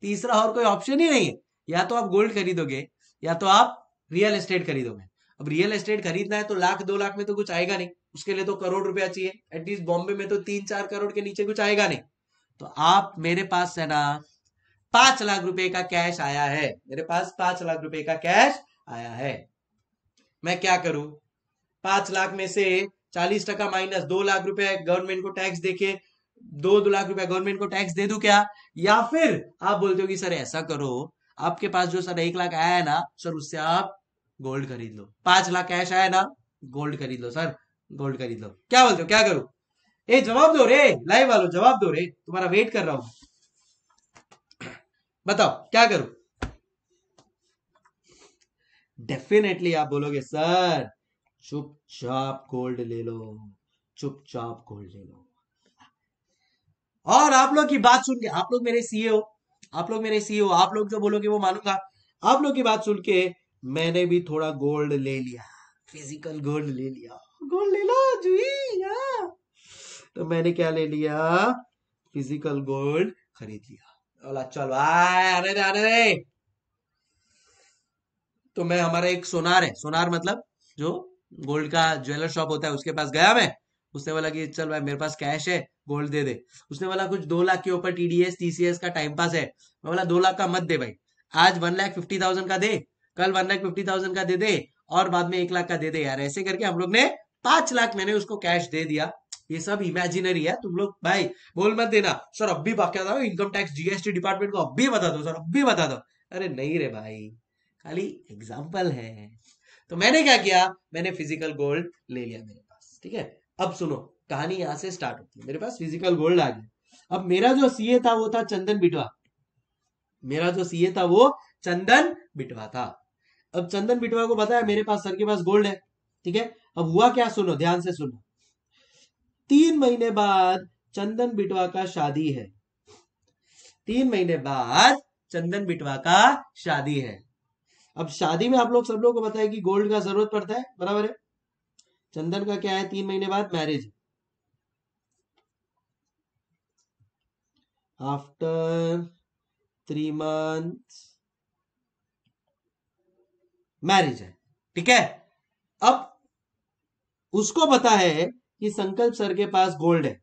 तीसरा और कोई ऑप्शन ही नहीं है या तो आप गोल्ड खरीदोगे या तो आप रियल एस्टेट खरीदोगे अब रियल एस्टेट खरीदना है तो लाख दो लाख में तो कुछ आएगा नहीं उसके लिए तो करोड़ रुपया चाहिए एटलीस्ट बॉम्बे में तो तीन चार करोड़ के नीचे कुछ आएगा नहीं तो आप मेरे पास है ना पांच लाख रुपए का कैश आया है मेरे पास पांच लाख रुपए का कैश आया है मैं क्या करूं पांच लाख में से चालीस टका माइनस दो लाख रुपए गवर्नमेंट को टैक्स देके दो दो लाख रुपए गवर्नमेंट को टैक्स दे दू क्या या फिर आप बोलते हो कि सर ऐसा करो आपके पास जो सर एक लाख आया है ना सर उससे आप गोल्ड खरीद लो पांच लाख कैश आया ना गोल्ड खरीद लो सर गोल्ड खरीद लो क्या बोलते हो क्या करो ए जवाब दो रे लाइव वालो जवाब दो रे तुम्हारा वेट कर रहा हूं बताओ क्या करो डेफिनेटली आप बोलोगे सर चुपचाप गोल्ड ले लो चुपचाप गोल्ड ले लो और आप लोग की बात सुन के आप लोग मेरे सीए हो e आप लोग मेरे सीए हो e आप लोग जो बोलोगे वो मानूंगा आप लोग की बात सुन के मैंने भी थोड़ा गोल्ड ले लिया फिजिकल गोल्ड ले लिया गोल ले लो जुई तो मैंने क्या ले लिया फिजिकल गोल्ड खरीद लिया बोला चलो आने दे आने दे तो मैं हमारा एक सोनार है सोनार मतलब जो गोल्ड का ज्वेलर शॉप होता है उसके पास गया मैं उसने बोला कि चल भाई मेरे पास कैश है गोल्ड दे दे उसने बोला कुछ दो लाख के ऊपर टीडीएस टीसीएस का टाइम पास है मैं बोला दो लाख का मत दे भाई आज वन लाख फिफ्टी थाउजेंड का दे कल वन लाख फिफ्टी थाउजेंड का दे दे और बाद में एक लाख का दे दे यार ऐसे करके हम लोग ने पांच लाख मैंने उसको कैश दे दिया ये सब इमेजिनरी है तुम लोग भाई बोल मत देना सर अब भी बाकी बताओ इनकम टैक्स जीएसटी डिपार्टमेंट को अब भी बता दो सर अब भी बता दो अरे नहीं रे भाई खाली एग्जाम्पल है तो मैंने क्या किया मैंने फिजिकल गोल्ड ले लिया मेरे पास ठीक है अब सुनो कहानी यहां से स्टार्ट होती है मेरे पास फिजिकल गोल्ड आ गया अब मेरा जो सीए था वो था चंदन बिटवा मेरा जो सीए था वो चंदन बिटवा था अब चंदन बिटवा को पता है मेरे पास सर के पास गोल्ड है ठीक है अब हुआ क्या सुनो ध्यान से सुनो तीन महीने बाद चंदन बिटवा का शादी है तीन महीने बाद चंदन बिटवा का शादी है अब शादी में आप लोग सब लोग को पता है कि गोल्ड का जरूरत पड़ता है बराबर है चंदन का क्या है तीन महीने बाद marriage after three month marriage है ठीक है अब उसको पता है कि संकल्प सर के पास गोल्ड है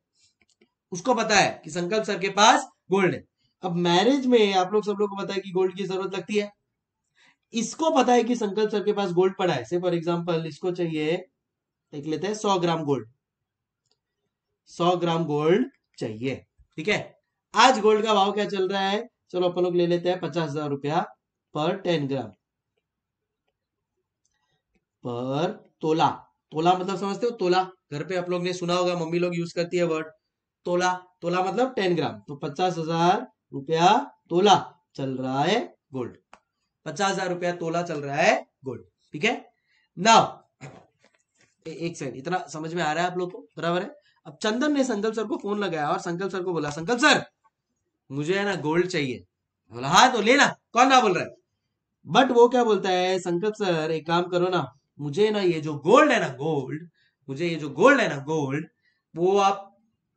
उसको पता है कि संकल्प सर के पास गोल्ड है अब मैरिज में आप लोग सब लोग को पता है कि गोल्ड की जरूरत लगती है इसको पता है कि संकल्प सर के पास गोल्ड पड़ा है से फॉर एग्जाम्पल इसको चाहिए देख लेते हैं सौ ग्राम गोल्ड सौ ग्राम गोल्ड चाहिए ठीक है आज गोल्ड का भाव क्या चल रहा है चलो अपन लोग ले लेते हैं पचास हजार रुपया पर टेन ग्राम पर तोला तोला मतलब समझते हो तोला घर पे आप लोग ने सुना होगा मम्मी लोग यूज करती है वर्ड तोला तोला मतलब टेन ग्राम तो पचास हजार रुपया तोला चल रहा है गोल्ड पचास हजार रुपया तोला चल रहा है गोल्ड ठीक है नाउ एक सेकंड इतना समझ में आ रहा है आप लोग को बराबर है अब चंदन ने संकल्प सर को फोन लगाया और संकल्प सर को बोला संकल्प सर मुझे है ना गोल्ड चाहिए बोला हाँ तो लेना कौन ना बोल रहा है बट वो क्या बोलता है संकल्प सर एक काम करो ना मुझे ना ये जो गोल्ड है ना गोल्ड मुझे ये जो गोल्ड है ना गोल्ड वो आप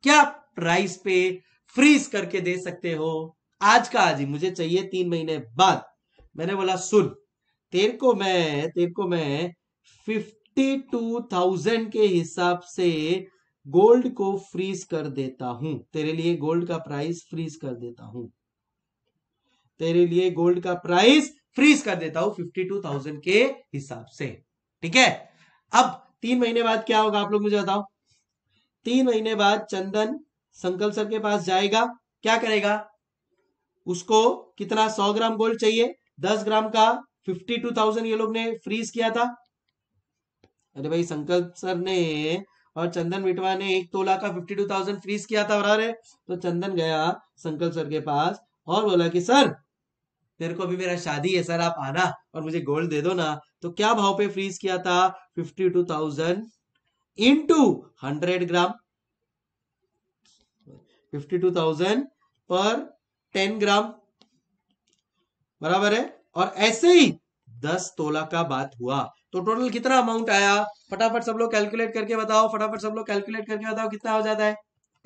क्या प्राइस पे फ्रीज करके दे सकते हो आज का आज ही मुझे चाहिए तीन महीने बाद मैंने बोला सुन तेरे को मैं तेरे को मैं फिफ्टी टू थाउजेंड के हिसाब से गोल्ड को फ्रीज कर देता हूं तेरे लिए गोल्ड का प्राइस फ्रीज कर देता हूं तेरे लिए गोल्ड का प्राइस फ्रीज कर देता हूं फिफ्टी टू थाउजेंड के हिसाब से ठीक है अब तीन महीने बाद क्या होगा आप लोग मुझे बताओ तीन महीने बाद चंदन संकल्प सर के पास जाएगा क्या करेगा उसको कितना सौ ग्राम गोल्ड चाहिए दस ग्राम का फिफ्टी टू थाउजेंड ये लोग ने फ्रीज किया था अरे भाई संकल्प सर ने और चंदन मिटवा ने एक तोला का फिफ्टी टू थाउजेंड फ्रीज किया था बराबर है तो चंदन गया संकल्प सर के पास और बोला कि सर तेरे को अभी मेरा शादी है सर आप आना और मुझे गोल्ड दे दो ना तो क्या भाव पे फ्रीज किया था fifty two thousand into hundred gram fifty two thousand पर टेन ग्राम बराबर है और ऐसे ही दस तोला का बात हुआ तो टोटल कितना अमाउंट आया फटाफट सब लोग कैलकुलेट करके बताओ फटाफट सब लोग कैलकुलेट करके बताओ कितना हो जाता है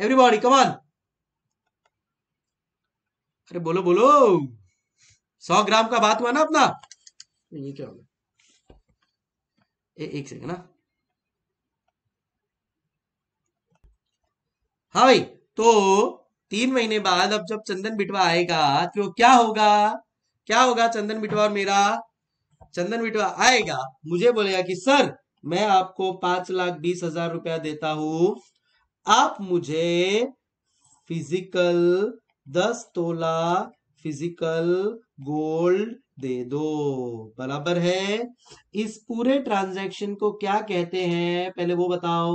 एवरीबॉडी कमान अरे बोलो बोलो सौ ग्राम का बात हुआ ना अपना ये क्या होगा ए, एक सेकेंड ना हाँ।, हाँ भाई तो तीन महीने बाद अब जब चंदन बिटवा आएगा तो क्या होगा क्या होगा चंदन बिटवा और मेरा चंदन बिटवा आएगा मुझे बोलेगा कि सर मैं आपको पांच लाख बीस हजार रुपया देता हूं आप मुझे फिजिकल दस तोला फिजिकल गोल्ड दे दो बराबर है इस पूरे ट्रांजैक्शन को क्या कहते हैं पहले वो बताओ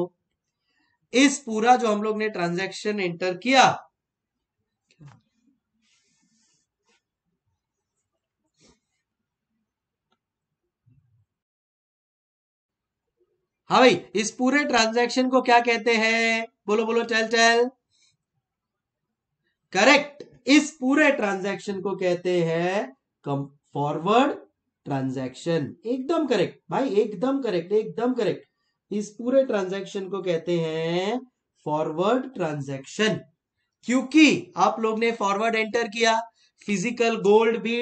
इस पूरा जो हम लोग ने ट्रांजैक्शन एंटर किया हाँ भाई इस पूरे ट्रांजैक्शन को क्या कहते हैं बोलो बोलो चल चल करेक्ट इस पूरे ट्रांजैक्शन को कहते हैं कम फॉरवर्ड ट्रांजैक्शन एकदम करेक्ट भाई एकदम करेक्ट एकदम करेक्ट इस पूरे ट्रांजैक्शन को कहते हैं फॉरवर्ड ट्रांजैक्शन क्योंकि आप लोग ने फॉरवर्ड एंटर किया फिजिकल गोल्ड भी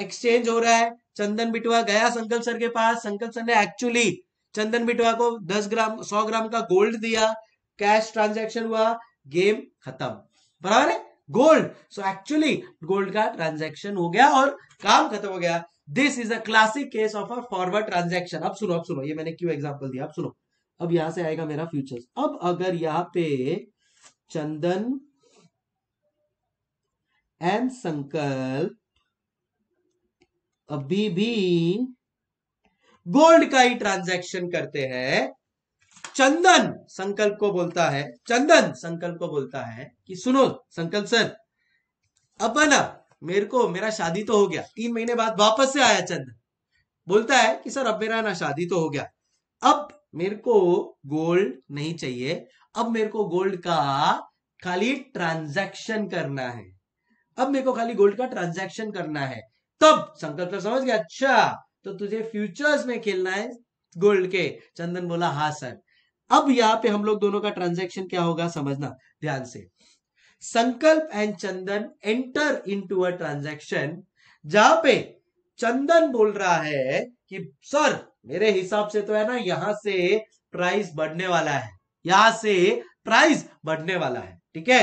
एक्सचेंज हो रहा है चंदन बिटवा गया संकल्प सर के पास संकल्प सर ने एक्चुअली चंदन बिटवा को 10 ग्राम 100 ग्राम का गोल्ड दिया कैश ट्रांजैक्शन हुआ गेम खत्म बराबर है गोल्ड सो एक्चुअली गोल्ड का ट्रांजेक्शन हो गया और काम खत्म हो गया this is a classic case of a forward transaction अब सुनो अब सुनो ये मैंने क्यों एग्जाम्पल दिया अब सुनो अब यहां से आएगा मेरा फ्यूचर्स अब अगर यहां पे चंदन एंड संकल्प अभी भी गोल्ड का ही ट्रांजेक्शन करते हैं चंदन संकल्प को बोलता है चंदन संकल्प को बोलता है कि सुनो संकल्प सर अपना मेरे को मेरा शादी तो हो गया तीन महीने बाद वापस से आया चंदन बोलता है कि सर अब मेरा ना शादी तो हो गया अब मेरे को गोल्ड नहीं चाहिए अब मेरे को गोल्ड का खाली ट्रांजैक्शन करना है अब मेरे को खाली गोल्ड का ट्रांजैक्शन करना है तब संकल्प सर समझ गया अच्छा तो तुझे फ्यूचर्स में खेलना है गोल्ड के चंदन बोला हा सर अब यहाँ पे हम लोग दोनों का ट्रांजेक्शन क्या होगा समझना ध्यान से Sankalp and Chandan enter into a transaction जहां पे चंदन बोल रहा है कि सर मेरे हिसाब से तो है ना यहां से प्राइस बढ़ने वाला है यहां से प्राइस बढ़ने वाला है ठीक है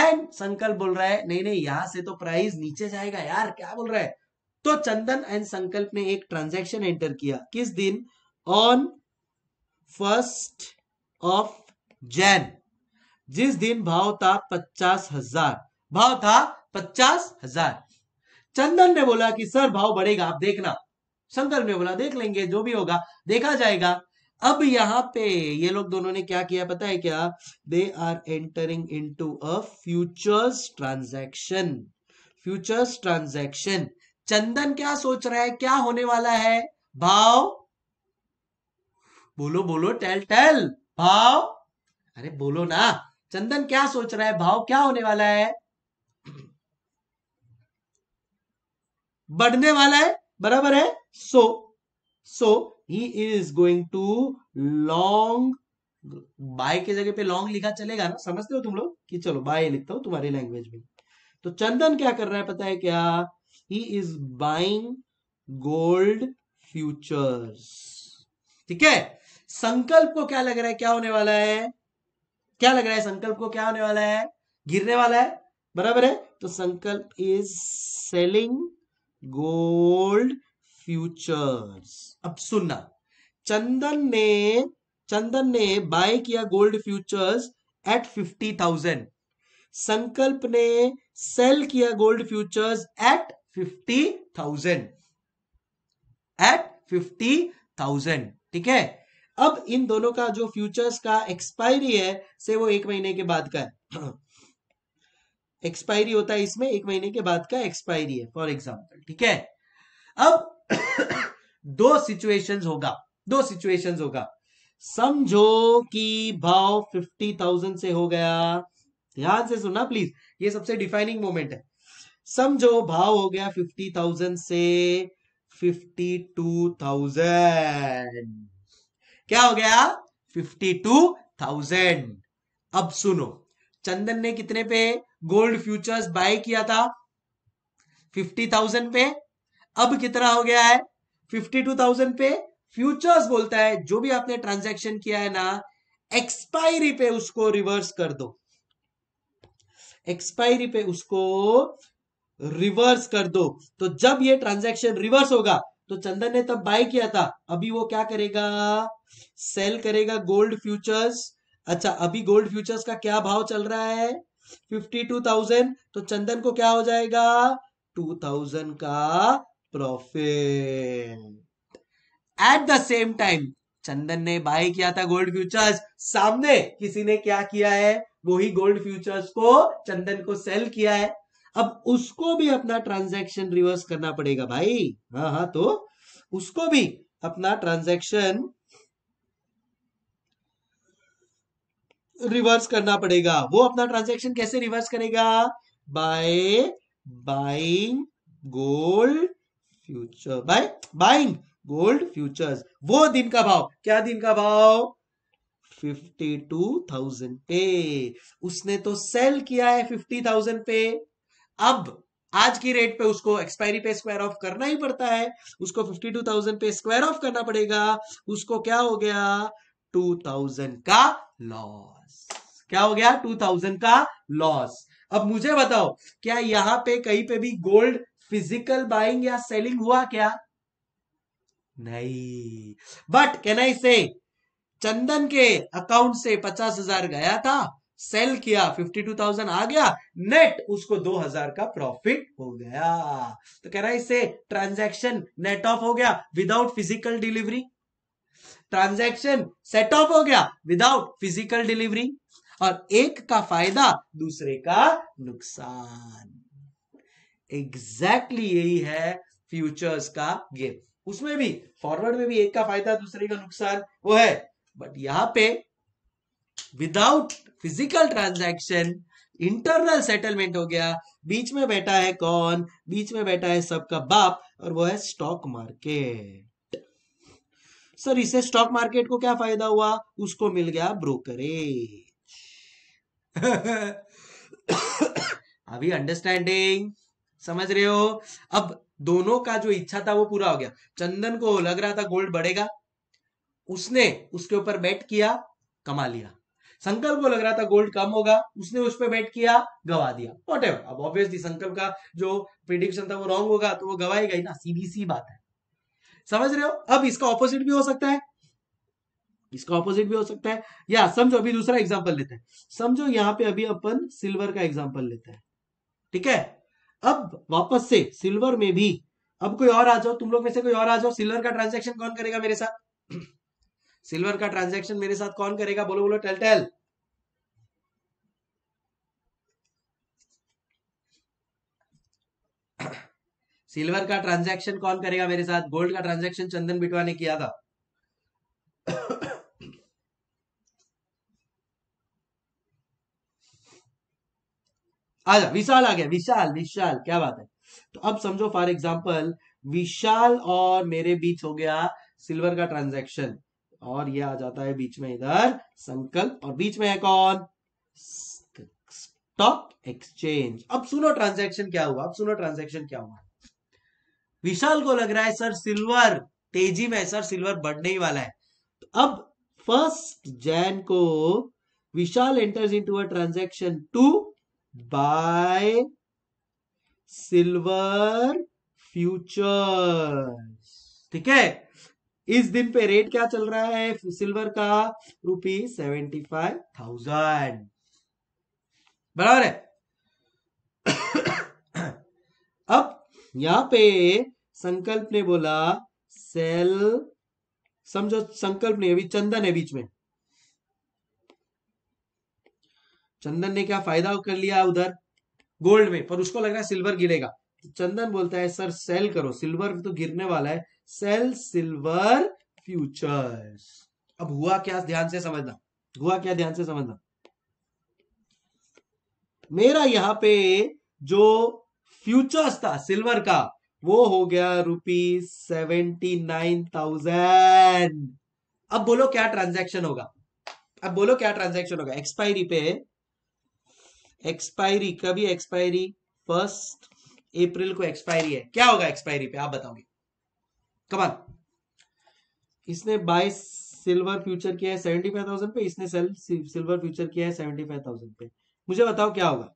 एंड संकल्प बोल रहा है नहीं नहीं यहां से तो प्राइस नीचे जाएगा यार क्या बोल रहा है तो चंदन एंड संकल्प ने एक ट्रांजेक्शन एंटर किया किस दिन ऑन फर्स्ट ऑफ जैन जिस दिन भाव था पचास हजार भाव था पचास हजार चंदन ने बोला कि सर भाव बढ़ेगा आप देखना चंदन ने बोला देख लेंगे जो भी होगा देखा जाएगा अब यहां पे ये लोग दोनों ने क्या किया पता है क्या they are entering into a futures transaction futures transaction Chandan क्या सोच रहा है क्या होने वाला है भाव बोलो बोलो टेल टेल भाव अरे बोलो ना चंदन क्या सोच रहा है भाव क्या होने वाला है बढ़ने वाला है बराबर है so so he is going to long buy के जगह पे लॉन्ग लिखा चलेगा ना समझते हो तुम लोग कि चलो बाय लिखता हूं तुम्हारी लैंग्वेज में तो चंदन क्या कर रहा है पता है क्या he is buying gold futures ठीक है संकल्प को क्या लग रहा है क्या होने वाला है क्या लग रहा है संकल्प को क्या होने वाला है गिरने वाला है बराबर है तो संकल्प इज सेलिंग गोल्ड फ्यूचर्स अब सुनना चंदन ने चंदन ने बाय किया gold futures at fifty thousand Sankalp ने सेल किया gold futures at fifty thousand at fifty thousand ठीक है अब इन दोनों का जो फ्यूचर्स का एक्सपायरी है से वो एक महीने के बाद का है एक्सपायरी होता है इसमें एक महीने के बाद का एक्सपायरी है फॉर एग्जाम्पल ठीक है अब दो सिचुएशंस होगा दो सिचुएशंस होगा समझो कि भाव फिफ्टी थाउजेंड से हो गया ध्यान से सुनना प्लीज ये सबसे डिफाइनिंग मोमेंट है समझो भाव हो गया फिफ्टी थाउजेंड से फिफ्टी टू थाउजेंड क्या हो गया फिफ्टी टू थाउजेंड अब सुनो चंदन ने कितने पे गोल्ड फ्यूचर्स बाय किया था फिफ्टी थाउजेंड पे अब कितना हो गया है फिफ्टी टू थाउजेंड पे फ्यूचर्स बोलता है जो भी आपने ट्रांजेक्शन किया है ना एक्सपायरी पे उसको रिवर्स कर दो एक्सपायरी पे उसको रिवर्स कर दो तो जब ये ट्रांजेक्शन रिवर्स होगा तो चंदन ने तब बाय किया था अभी वो क्या करेगा सेल करेगा गोल्ड फ्यूचर्स अच्छा अभी गोल्ड फ्यूचर्स का क्या भाव चल रहा है फिफ्टी टू थाउजेंड तो चंदन को क्या हो जाएगा टू थाउजेंड का profit at the same time Chandan ने बाय किया था गोल्ड फ्यूचर्स सामने किसी ने क्या किया है वही गोल्ड फ्यूचर्स को चंदन को सेल किया है अब उसको भी अपना ट्रांजेक्शन रिवर्स करना पड़ेगा भाई हाँ हाँ तो उसको भी अपना ट्रांजेक्शन रिवर्स करना पड़ेगा वो अपना ट्रांजेक्शन कैसे रिवर्स करेगा by buying gold future by buying gold futures वो दिन का भाव क्या दिन का भाव फिफ्टी टू थाउजेंड पे उसने तो सेल किया है फिफ्टी थाउजेंड पे अब आज की रेट पे उसको एक्सपायरी पे स्क्वायर ऑफ करना ही पड़ता है उसको 52,000 पे स्क्वायर ऑफ करना पड़ेगा उसको क्या हो गया 2,000 का लॉस क्या हो गया 2,000 का लॉस अब मुझे बताओ क्या यहां पे कहीं पे भी गोल्ड फिजिकल बाइंग या सेलिंग हुआ क्या नहीं बट कैन आई से चंदन के अकाउंट से पचास हजार गया था सेल किया 52,000 आ गया नेट उसको 2,000 का प्रॉफिट हो गया तो कह रहा है इससे ट्रांजैक्शन नेट ऑफ हो गया without physical delivery transaction set off हो गया विदाउट फिजिकल डिलीवरी और एक का फायदा दूसरे का नुकसान एग्जैक्टली exactly यही है फ्यूचर्स का गेम उसमें भी फॉरवर्ड में भी एक का फायदा दूसरे का नुकसान वो है बट यहां पे without physical transaction internal settlement हो गया बीच में बैठा है कौन बीच में बैठा है सबका बाप और वो है स्टॉक मार्केट सर इसे स्टॉक मार्केट को क्या फायदा हुआ उसको मिल गया ब्रोकरेज अभी अंडरस्टैंडिंग समझ रहे हो अब दोनों का जो इच्छा था वो पूरा हो गया चंदन को लग रहा था गोल्ड बढ़ेगा उसने उसके ऊपर बैट किया कमा लिया संकल्प को लग रहा था गोल्ड कम होगा उसने उस पर बेट किया गवा दिया वॉट अब ऑब्वियसली संकल्प का जो प्रिडिक्शन था वो रॉन्ग होगा तो वो गवाएगा ही ना सीधी सी बात है समझ रहे हो अब इसका ऑपोजिट भी हो सकता है इसका ऑपोजिट भी हो सकता है या समझो अभी दूसरा एग्जाम्पल लेते हैं समझो यहाँ पे अभी अपन सिल्वर का एग्जाम्पल लेते हैं ठीक है अब वापस से सिल्वर में भी अब कोई और आ जाओ तुम लोग में से कोई और आ जाओ सिल्वर का ट्रांजेक्शन कौन करेगा मेरे साथ सिल्वर का ट्रांजैक्शन मेरे साथ कौन करेगा बोलो बोलो टेल टेल सिल्वर का ट्रांजैक्शन कौन करेगा मेरे साथ गोल्ड का ट्रांजैक्शन चंदन बिटवा ने किया था आजा विशाल आ गया विशाल विशाल क्या बात है तो अब समझो फॉर एग्जाम्पल विशाल और मेरे बीच हो गया सिल्वर का ट्रांजैक्शन और ये आ जाता है बीच में इधर संकल्प और बीच में है कौन स्टॉक एक्सचेंज अब सुनो ट्रांजैक्शन क्या हुआ अब सुनो ट्रांजैक्शन क्या हुआ विशाल को लग रहा है सर सिल्वर तेजी में सर सिल्वर बढ़ने ही वाला है तो अब फर्स्ट जैन को Vishal enters into a transaction to buy silver future ठीक है इस दिन पे रेट क्या चल रहा है सिल्वर का रूपी सेवेंटी फाइव थाउजेंड बराबर है अब यहां पे संकल्प ने बोला सेल समझो संकल्प ने अभी चंदन है बीच में चंदन ने क्या फायदा कर लिया उधर गोल्ड में पर उसको लग रहा है सिल्वर गिरेगा तो चंदन बोलता है सर सेल करो सिल्वर तो गिरने वाला है सेल सिल्वर फ्यूचर्स अब हुआ क्या ध्यान से समझना हुआ क्या ध्यान से समझना मेरा यहां पे जो फ्यूचर्स था सिल्वर का वो हो गया रुपीज सेवेंटी नाइन थाउजेंड अब बोलो क्या ट्रांजैक्शन होगा अब बोलो क्या ट्रांजैक्शन होगा एक्सपायरी पे एक्सपायरी कभी एक्सपायरी फर्स्ट अप्रैल को एक्सपायरी है क्या होगा एक्सपायरी पे आप बताओगे कमान इसने बाय सिल्वर फ्यूचर किया है सेवेंटी फाइव थाउजेंड पे इसने सेल सिल्वर फ्यूचर किया है सेवेंटी फाइव थाउजेंड पे मुझे बताओ क्या होगा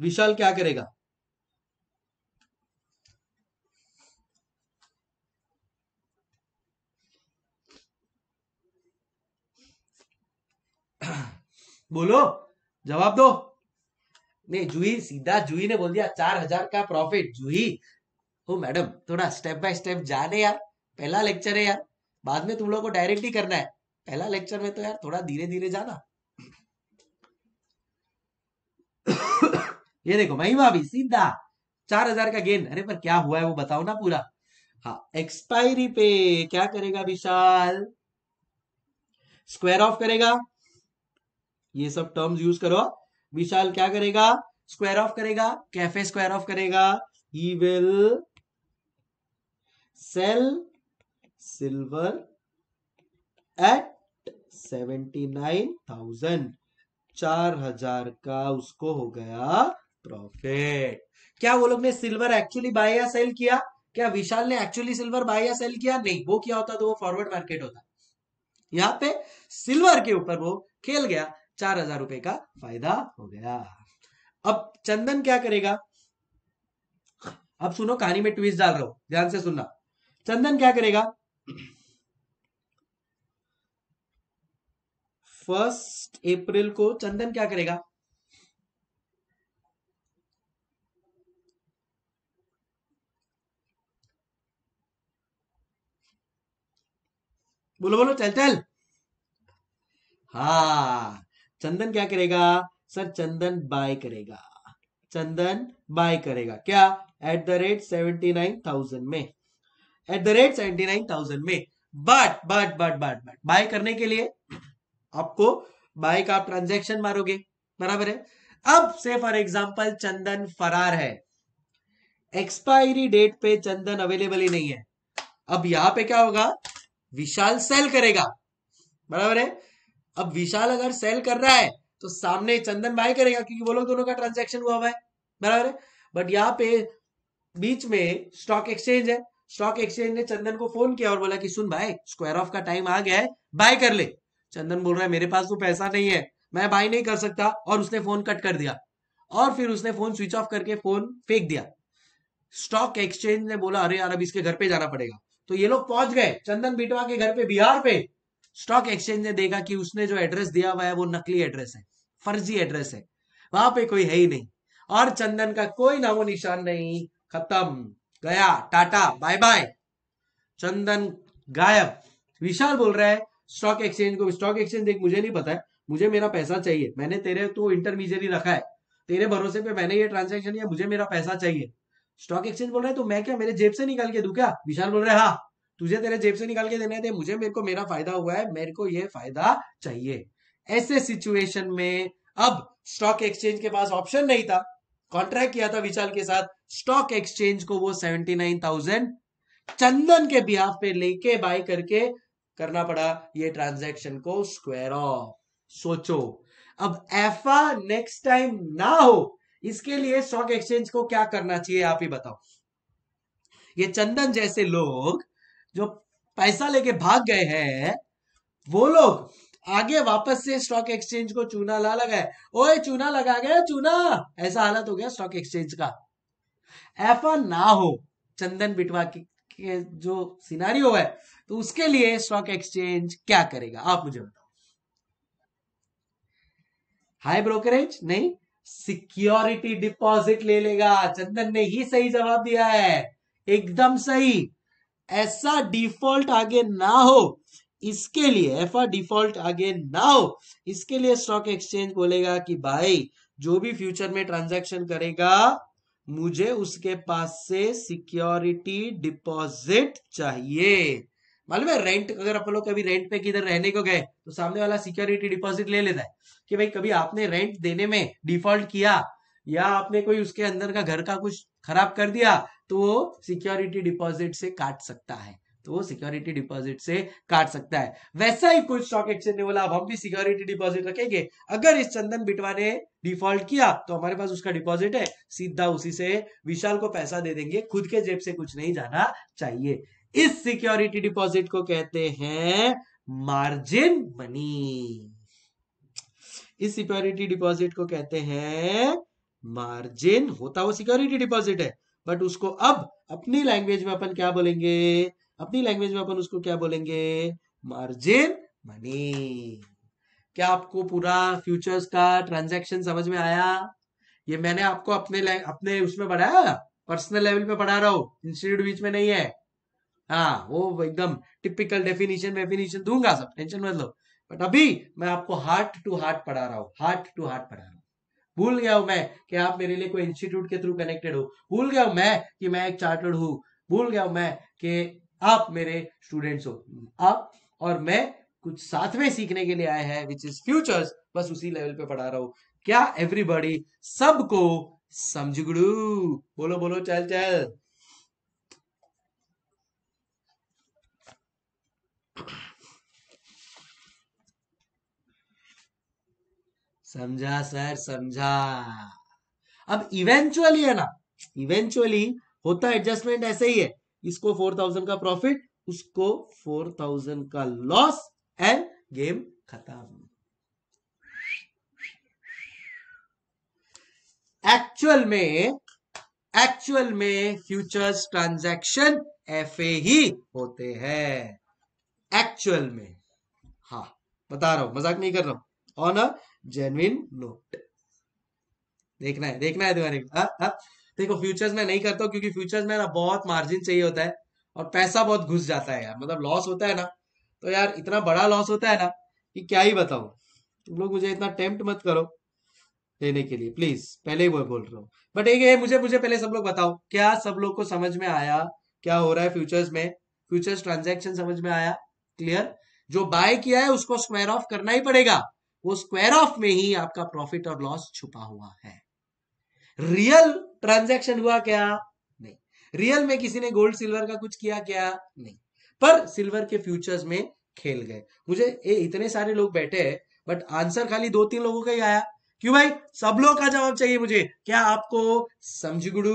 विशाल क्या करेगा बोलो जवाब दो नहीं जूही सीधा जूही ने बोल दिया चार हजार का प्रॉफिट जूही हो मैडम थोड़ा स्टेप बाय स्टेप जाने यार पहला लेक्चर है यार बाद में तुम लोग को ही करना है पहला लेक्चर में तो यार थोड़ा धीरे धीरे जाना ये देखो महिमा भी सीधा चार हजार का गेन अरे पर क्या हुआ है वो बताओ ना पूरा हाँ एक्सपायरी पे क्या करेगा विशाल स्क्वायर ऑफ करेगा ये सब टर्म्स यूज करो विशाल क्या करेगा स्क्वायर ऑफ करेगा कैफे स्क्वायर ऑफ करेगा he will sell silver at seventy nine thousand चार हजार का उसको हो गया प्रॉफिट क्या वो लोग ने सिल्वर एक्चुअली बाय या सेल किया क्या विशाल ने एक्चुअली सिल्वर बाय या सेल किया नहीं वो किया होता तो वो फॉरवर्ड मार्केट होता यहाँ पे सिल्वर के ऊपर वो खेल गया चार हजार रुपए का फायदा हो गया अब चंदन क्या करेगा अब सुनो कहानी में ट्विस्ट डाल रहा हूं ध्यान से सुनना चंदन क्या करेगा फर्स्ट अप्रैल को चंदन क्या करेगा बोलो बोलो चल चल हाँ चंदन क्या करेगा सर चंदन बाय करेगा चंदन बाय करेगा क्या at the rate seventy nine thousand में at the rate seventy nine thousand में but but but but but buy करने के लिए आपको बाय का आप ट्रांजेक्शन मारोगे बराबर है अब से फॉर एग्जाम्पल चंदन फरार है एक्सपायरी डेट पे चंदन अवेलेबल ही नहीं है अब यहां पे क्या होगा विशाल सेल करेगा बराबर है अब विशाल अगर सेल कर रहा है तो सामने चंदन भाई करेगा क्योंकि वो लोग दोनों का ट्रांजेक्शन हुआ हुआ है बराबर है बट यहाँ पे बीच में स्टॉक एक्सचेंज है स्टॉक एक्सचेंज ने चंदन को फोन किया और बोला कि सुन भाई स्क्वायर ऑफ का टाइम आ गया है बाय कर ले चंदन बोल रहा है मेरे पास तो पैसा नहीं है मैं बाय नहीं कर सकता और उसने फोन कट कर दिया और फिर उसने फोन स्विच ऑफ करके फोन फेंक दिया स्टॉक एक्सचेंज ने बोला अरे यार अब इसके घर पे जाना पड़ेगा तो ये लोग पहुंच गए चंदन बिटवा के घर पे बिहार पे स्टॉक एक्सचेंज ने देखा कि उसने जो एड्रेस दिया हुआ है वो नकली एड्रेस है फर्जी एड्रेस है वहां पे कोई है ही नहीं और चंदन का कोई नामो निशान नहीं खत्म गया टाटा बाय बाय चंदन गायब विशाल बोल रहा है स्टॉक एक्सचेंज को स्टॉक एक्सचेंज देख मुझे नहीं पता है मुझे मेरा पैसा चाहिए मैंने तेरे तो इंटरमीजियरी रखा है तेरे भरोसे पे मैंने ये ट्रांजेक्शन किया मुझे मेरा पैसा चाहिए स्टॉक एक्सचेंज बोल रहे हैं तो मैं क्या मेरे जेब से निकाल के दू क्या विशाल बोल रहे हैं हाँ तुझे तेरे जेब से निकाल के देने दे मुझे मेरे को मेरा फायदा हुआ है मेरे को ये फायदा चाहिए ऐसे सिचुएशन में अब स्टॉक एक्सचेंज के पास ऑप्शन नहीं था कॉन्ट्रैक्ट किया था विशाल के साथ स्टॉक एक्सचेंज को वो सेवेंटी नाइन थाउजेंड चंदन के बिहाफ पे लेके बाय करके करना पड़ा ये ट्रांजैक्शन को स्क्वायर ऑफ सोचो अब एफा नेक्स्ट टाइम ना हो इसके लिए स्टॉक एक्सचेंज को क्या करना चाहिए आप ही बताओ ये चंदन जैसे लोग जो पैसा लेके भाग गए हैं वो लोग आगे वापस से स्टॉक एक्सचेंज को चूना ला लगाए ओए चूना लगा गया चूना ऐसा हालत हो गया स्टॉक एक्सचेंज का ऐसा ना हो चंदन बिटवा की के जो सिनारियो है तो उसके लिए स्टॉक एक्सचेंज क्या करेगा आप मुझे बताओ हाई ब्रोकरेज नहीं सिक्योरिटी डिपॉजिट ले लेगा चंदन ने ही सही जवाब दिया है एकदम सही ऐसा डिफॉल्ट आगे ना हो इसके लिए एफ डिफॉल्ट आगे ना हो इसके लिए स्टॉक एक्सचेंज बोलेगा कि भाई जो भी फ्यूचर में ट्रांजैक्शन करेगा मुझे उसके पास से सिक्योरिटी डिपॉजिट चाहिए मालूम है रेंट अगर आप लोग कभी रेंट पे किधर रहने को गए तो सामने वाला सिक्योरिटी डिपॉजिट ले लेता है कि भाई कभी आपने रेंट देने में डिफॉल्ट किया या आपने कोई उसके अंदर का घर का कुछ खराब कर दिया तो वो सिक्योरिटी डिपॉजिट से काट सकता है तो वो सिक्योरिटी डिपॉजिट से काट सकता है वैसा ही कुछ स्टॉक एक्सचेंज ने बोला अब हम भी सिक्योरिटी डिपॉजिट रखेंगे अगर इस चंदन बिटवा ने डिफॉल्ट किया तो हमारे पास उसका डिपॉजिट है सीधा उसी से विशाल को पैसा दे देंगे खुद के जेब से कुछ नहीं जाना चाहिए इस सिक्योरिटी डिपॉजिट को कहते हैं मार्जिन मनी इस सिक्योरिटी डिपॉजिट को कहते हैं मार्जिन होता वो सिक्योरिटी डिपॉजिट है बट उसको अब अपनी लैंग्वेज में अपन क्या बोलेंगे अपनी लैंग्वेज में अपन उसको क्या बोलेंगे मार्जिन मनी क्या आपको पूरा फ्यूचर्स का ट्रांजैक्शन समझ में आया ये मैंने आपको अपने अपने उसमें पढ़ाया पर्सनल लेवल पे पढ़ा रहा हूँ इंस्टीट्यूट बीच में नहीं है हाँ वो एकदम टिपिकल डेफिनेशन डेफिनेशन दूंगा सब टेंशन मत लो बट अभी मैं आपको हार्ट टू हार्ट पढ़ा रहा हूँ हार्ट टू हार्ट पढ़ा रहा हूँ भूल गया हूं मैं कि आप मेरे लिए कोई इंस्टीट्यूट के थ्रू कनेक्टेड हो भूल गया हूं मैं कि मैं एक चार्टर्ड हूं भूल गया हूं मैं कि आप मेरे स्टूडेंट्स हो आप और मैं कुछ साथ में सीखने के लिए आए हैं विच इज फ्यूचर्स बस उसी लेवल पे पढ़ा रहा हूं क्या एवरीबॉडी सबको समझ गुड़ू बोलो बोलो चल चल समझा सर समझा अब इवेंचुअली है ना इवेंचुअली होता एडजस्टमेंट ऐसे ही है इसको फोर थाउजेंड का प्रॉफिट उसको फोर थाउजेंड का लॉस एंड गेम खत्म एक्चुअल में एक्चुअल में फ्यूचर्स ट्रांजैक्शन एफए ही होते हैं एक्चुअल में हा बता रहा हूं मजाक नहीं कर रहा हूं ऑन अ जेनविन नोट देखना है देखना है तुम्हारे हाँ। देखो फ्यूचर्स में नहीं करता हूँ क्योंकि फ्यूचर्स में ना बहुत मार्जिन चाहिए होता है और पैसा बहुत घुस जाता है यार मतलब लॉस होता है ना तो यार इतना बड़ा लॉस होता है ना कि क्या ही बताओ तुम लोग मुझे इतना टेम्प्ट मत करो लेने के लिए प्लीज पहले ही बोल बोल रहा हूँ बट एक है मुझे मुझे पहले सब लोग बताओ क्या सब लोग को समझ में आया क्या हो रहा है फ्यूचर्स में फ्यूचर्स ट्रांजेक्शन समझ में आया क्लियर जो बाय किया है उसको स्क्वायर ऑफ करना ही पड़ेगा वो स्क्वायर ऑफ में ही आपका प्रॉफिट और लॉस छुपा हुआ है रियल ट्रांजैक्शन हुआ क्या नहीं रियल में किसी ने गोल्ड सिल्वर का कुछ किया क्या नहीं पर सिल्वर के फ्यूचर्स में खेल गए मुझे ए, इतने सारे लोग बैठे हैं बट आंसर खाली दो तीन लोगों का ही आया क्यों भाई सब लोग का जवाब चाहिए मुझे क्या आपको समझी गुडू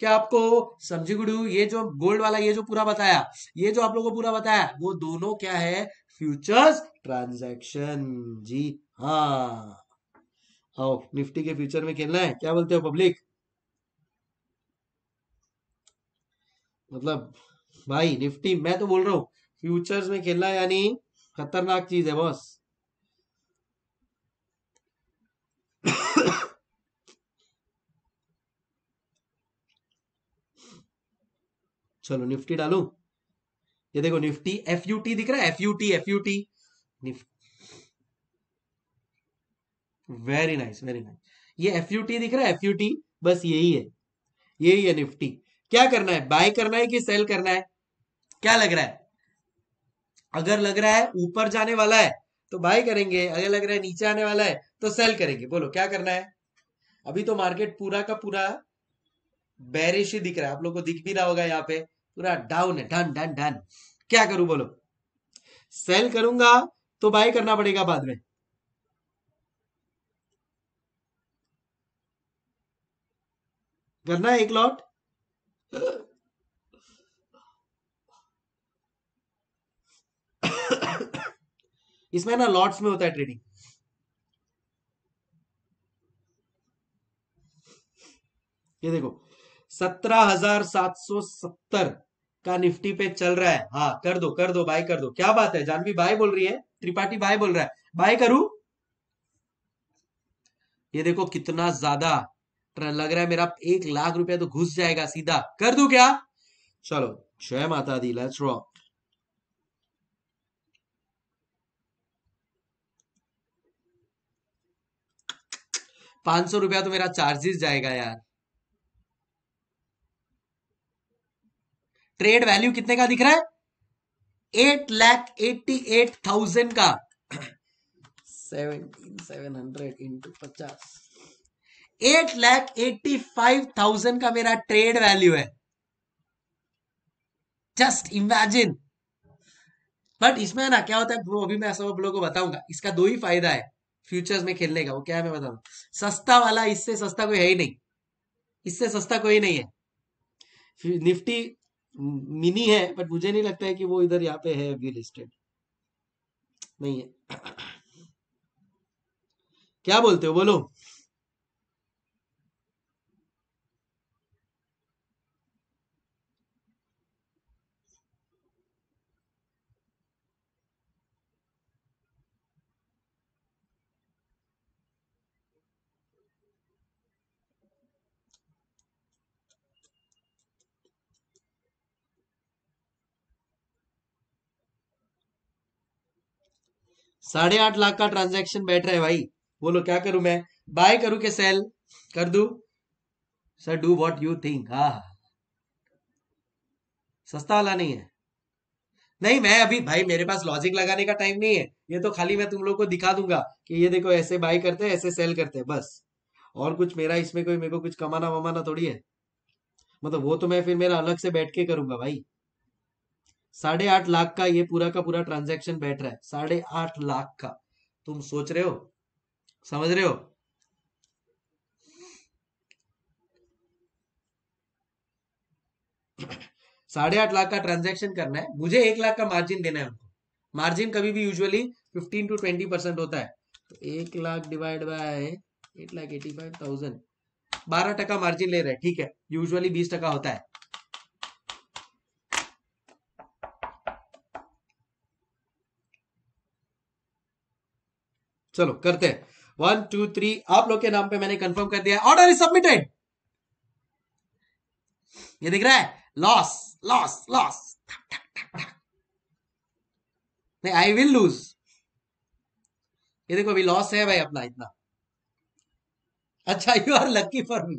क्या आपको समझी गुडू ये जो गोल्ड वाला ये जो पूरा बताया ये जो आप लोगों को पूरा बताया वो दोनों क्या है फ्यूचर्स ट्रांजैक्शन जी हाँ आओ निफ्टी के फ्यूचर में खेलना है क्या बोलते हो पब्लिक मतलब भाई निफ्टी मैं तो बोल रहा हूँ फ्यूचर्स में खेलना यानी खतरनाक चीज है बॉस चलो निफ्टी डालू ये देखो निफ्टी एफ यू टी दिख रहा है F U T F U T very nice very nice ये एफ यू टी दिख रहा है एफ यू टी बस यही है यही है निफ्टी क्या करना है बाय करना है कि सेल करना है क्या लग रहा है अगर लग रहा है ऊपर जाने वाला है तो बाय करेंगे अगर लग रहा है नीचे आने वाला है तो सेल करेंगे बोलो क्या करना है अभी तो मार्केट पूरा का पूरा बैरिश ही दिख रहा है आप लोगों को दिख भी रहा होगा यहाँ पे पूरा डाउन है डन डन डन क्या करूं बोलो सेल करूंगा तो बाय करना पड़ेगा बाद में करना है एक लॉट इसमें ना लॉट्स में होता है ट्रेडिंग ये देखो सत्रह हजार सात सौ सत्तर का निफ्टी पे चल रहा है हाँ कर दो कर दो बाय कर दो क्या बात है जानवी बाय बोल रही है त्रिपाठी बाय बोल रहा है बाय करू ये देखो कितना ज्यादा लग रहा है मेरा एक लाख रुपया तो घुस जाएगा सीधा कर दू क्या चलो जय माता दी लेट्स रॉक पांच सौ रुपया तो मेरा चार्जेस जाएगा यार ट्रेड वैल्यू कितने का दिख रहा है eight lakh eighty eight thousand का सेवनटीन सेवन हंड्रेड इंटू पचास eight lakh eighty five thousand का मेरा ट्रेड वैल्यू है जस्ट इमेजिन बट इसमें ना क्या होता है वो अभी मैं सब आप लोगों को बताऊंगा इसका दो ही फायदा है फ्यूचर्स में खेलने का वो क्या है मैं बताऊ सस्ता वाला इससे सस्ता कोई है ही नहीं इससे सस्ता कोई नहीं है निफ्टी मिनी है बट मुझे नहीं लगता है कि वो इधर यहाँ पे है अभी लिस्टेड नहीं है क्या बोलते हो बोलो साढ़े आठ लाख का ट्रांजेक्शन बैठ रहा है भाई बोलो क्या करूं मैं बाय करूं के सेल कर दू sir do what you think हा सस्ता वाला नहीं है नहीं मैं अभी भाई मेरे पास लॉजिक लगाने का टाइम नहीं है ये तो खाली मैं तुम लोग को दिखा दूंगा कि ये देखो ऐसे बाय करते हैं ऐसे सेल करते हैं बस और कुछ मेरा इसमें कोई मेरे को कुछ कमाना वमाना थोड़ी है मतलब वो तो मैं फिर मेरा अलग से बैठ के करूंगा भाई साढ़े आठ लाख का ये पूरा का पूरा ट्रांजेक्शन बैठ रहा है साढ़े आठ लाख का तुम सोच रहे हो समझ रहे हो साढ़े आठ लाख का ट्रांजेक्शन करना है मुझे एक लाख का मार्जिन देना है उनको मार्जिन कभी भी usually fifteen to twenty percent होता है तो एक lakh divide by eight lakh eighty five thousand बारह टका मार्जिन ले रहे हैं ठीक है यूजुअली बीस टका होता है चलो करते हैं वन टू थ्री आप लोग के नाम पे मैंने कंफर्म कर दिया ऑर्डर इज सबमिटेड ये दिख रहा है लॉस लॉस लॉस नहीं आई विल लूज ये देखो अभी लॉस है भाई अपना इतना अच्छा you are lucky for me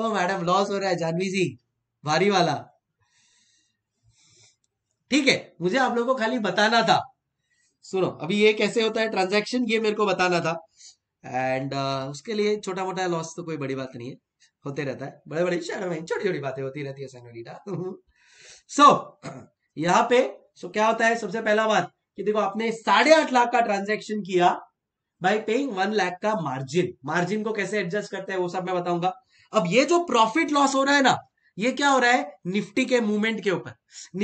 oh madam loss हो रहा है जानवी जी भारी वाला ठीक है मुझे आप लोगों को खाली बताना था सुनो अभी ये कैसे होता है ट्रांजेक्शन ये मेरे को बताना था एंड uh, उसके लिए छोटा मोटा लॉस तो कोई बड़ी बात नहीं है होते रहता है बड़े बड़े शहर में छोटी छोटी बातें होती रहती है सो so, यहाँ पे सो so क्या होता है सबसे पहला बात कि देखो आपने साढ़े आठ लाख का ट्रांजेक्शन किया बाई पेइंग वन लाख का मार्जिन मार्जिन को कैसे एडजस्ट करते हैं वो सब मैं बताऊंगा अब ये जो प्रॉफिट लॉस हो रहा है ना ये क्या हो रहा है निफ्टी के मूवमेंट के ऊपर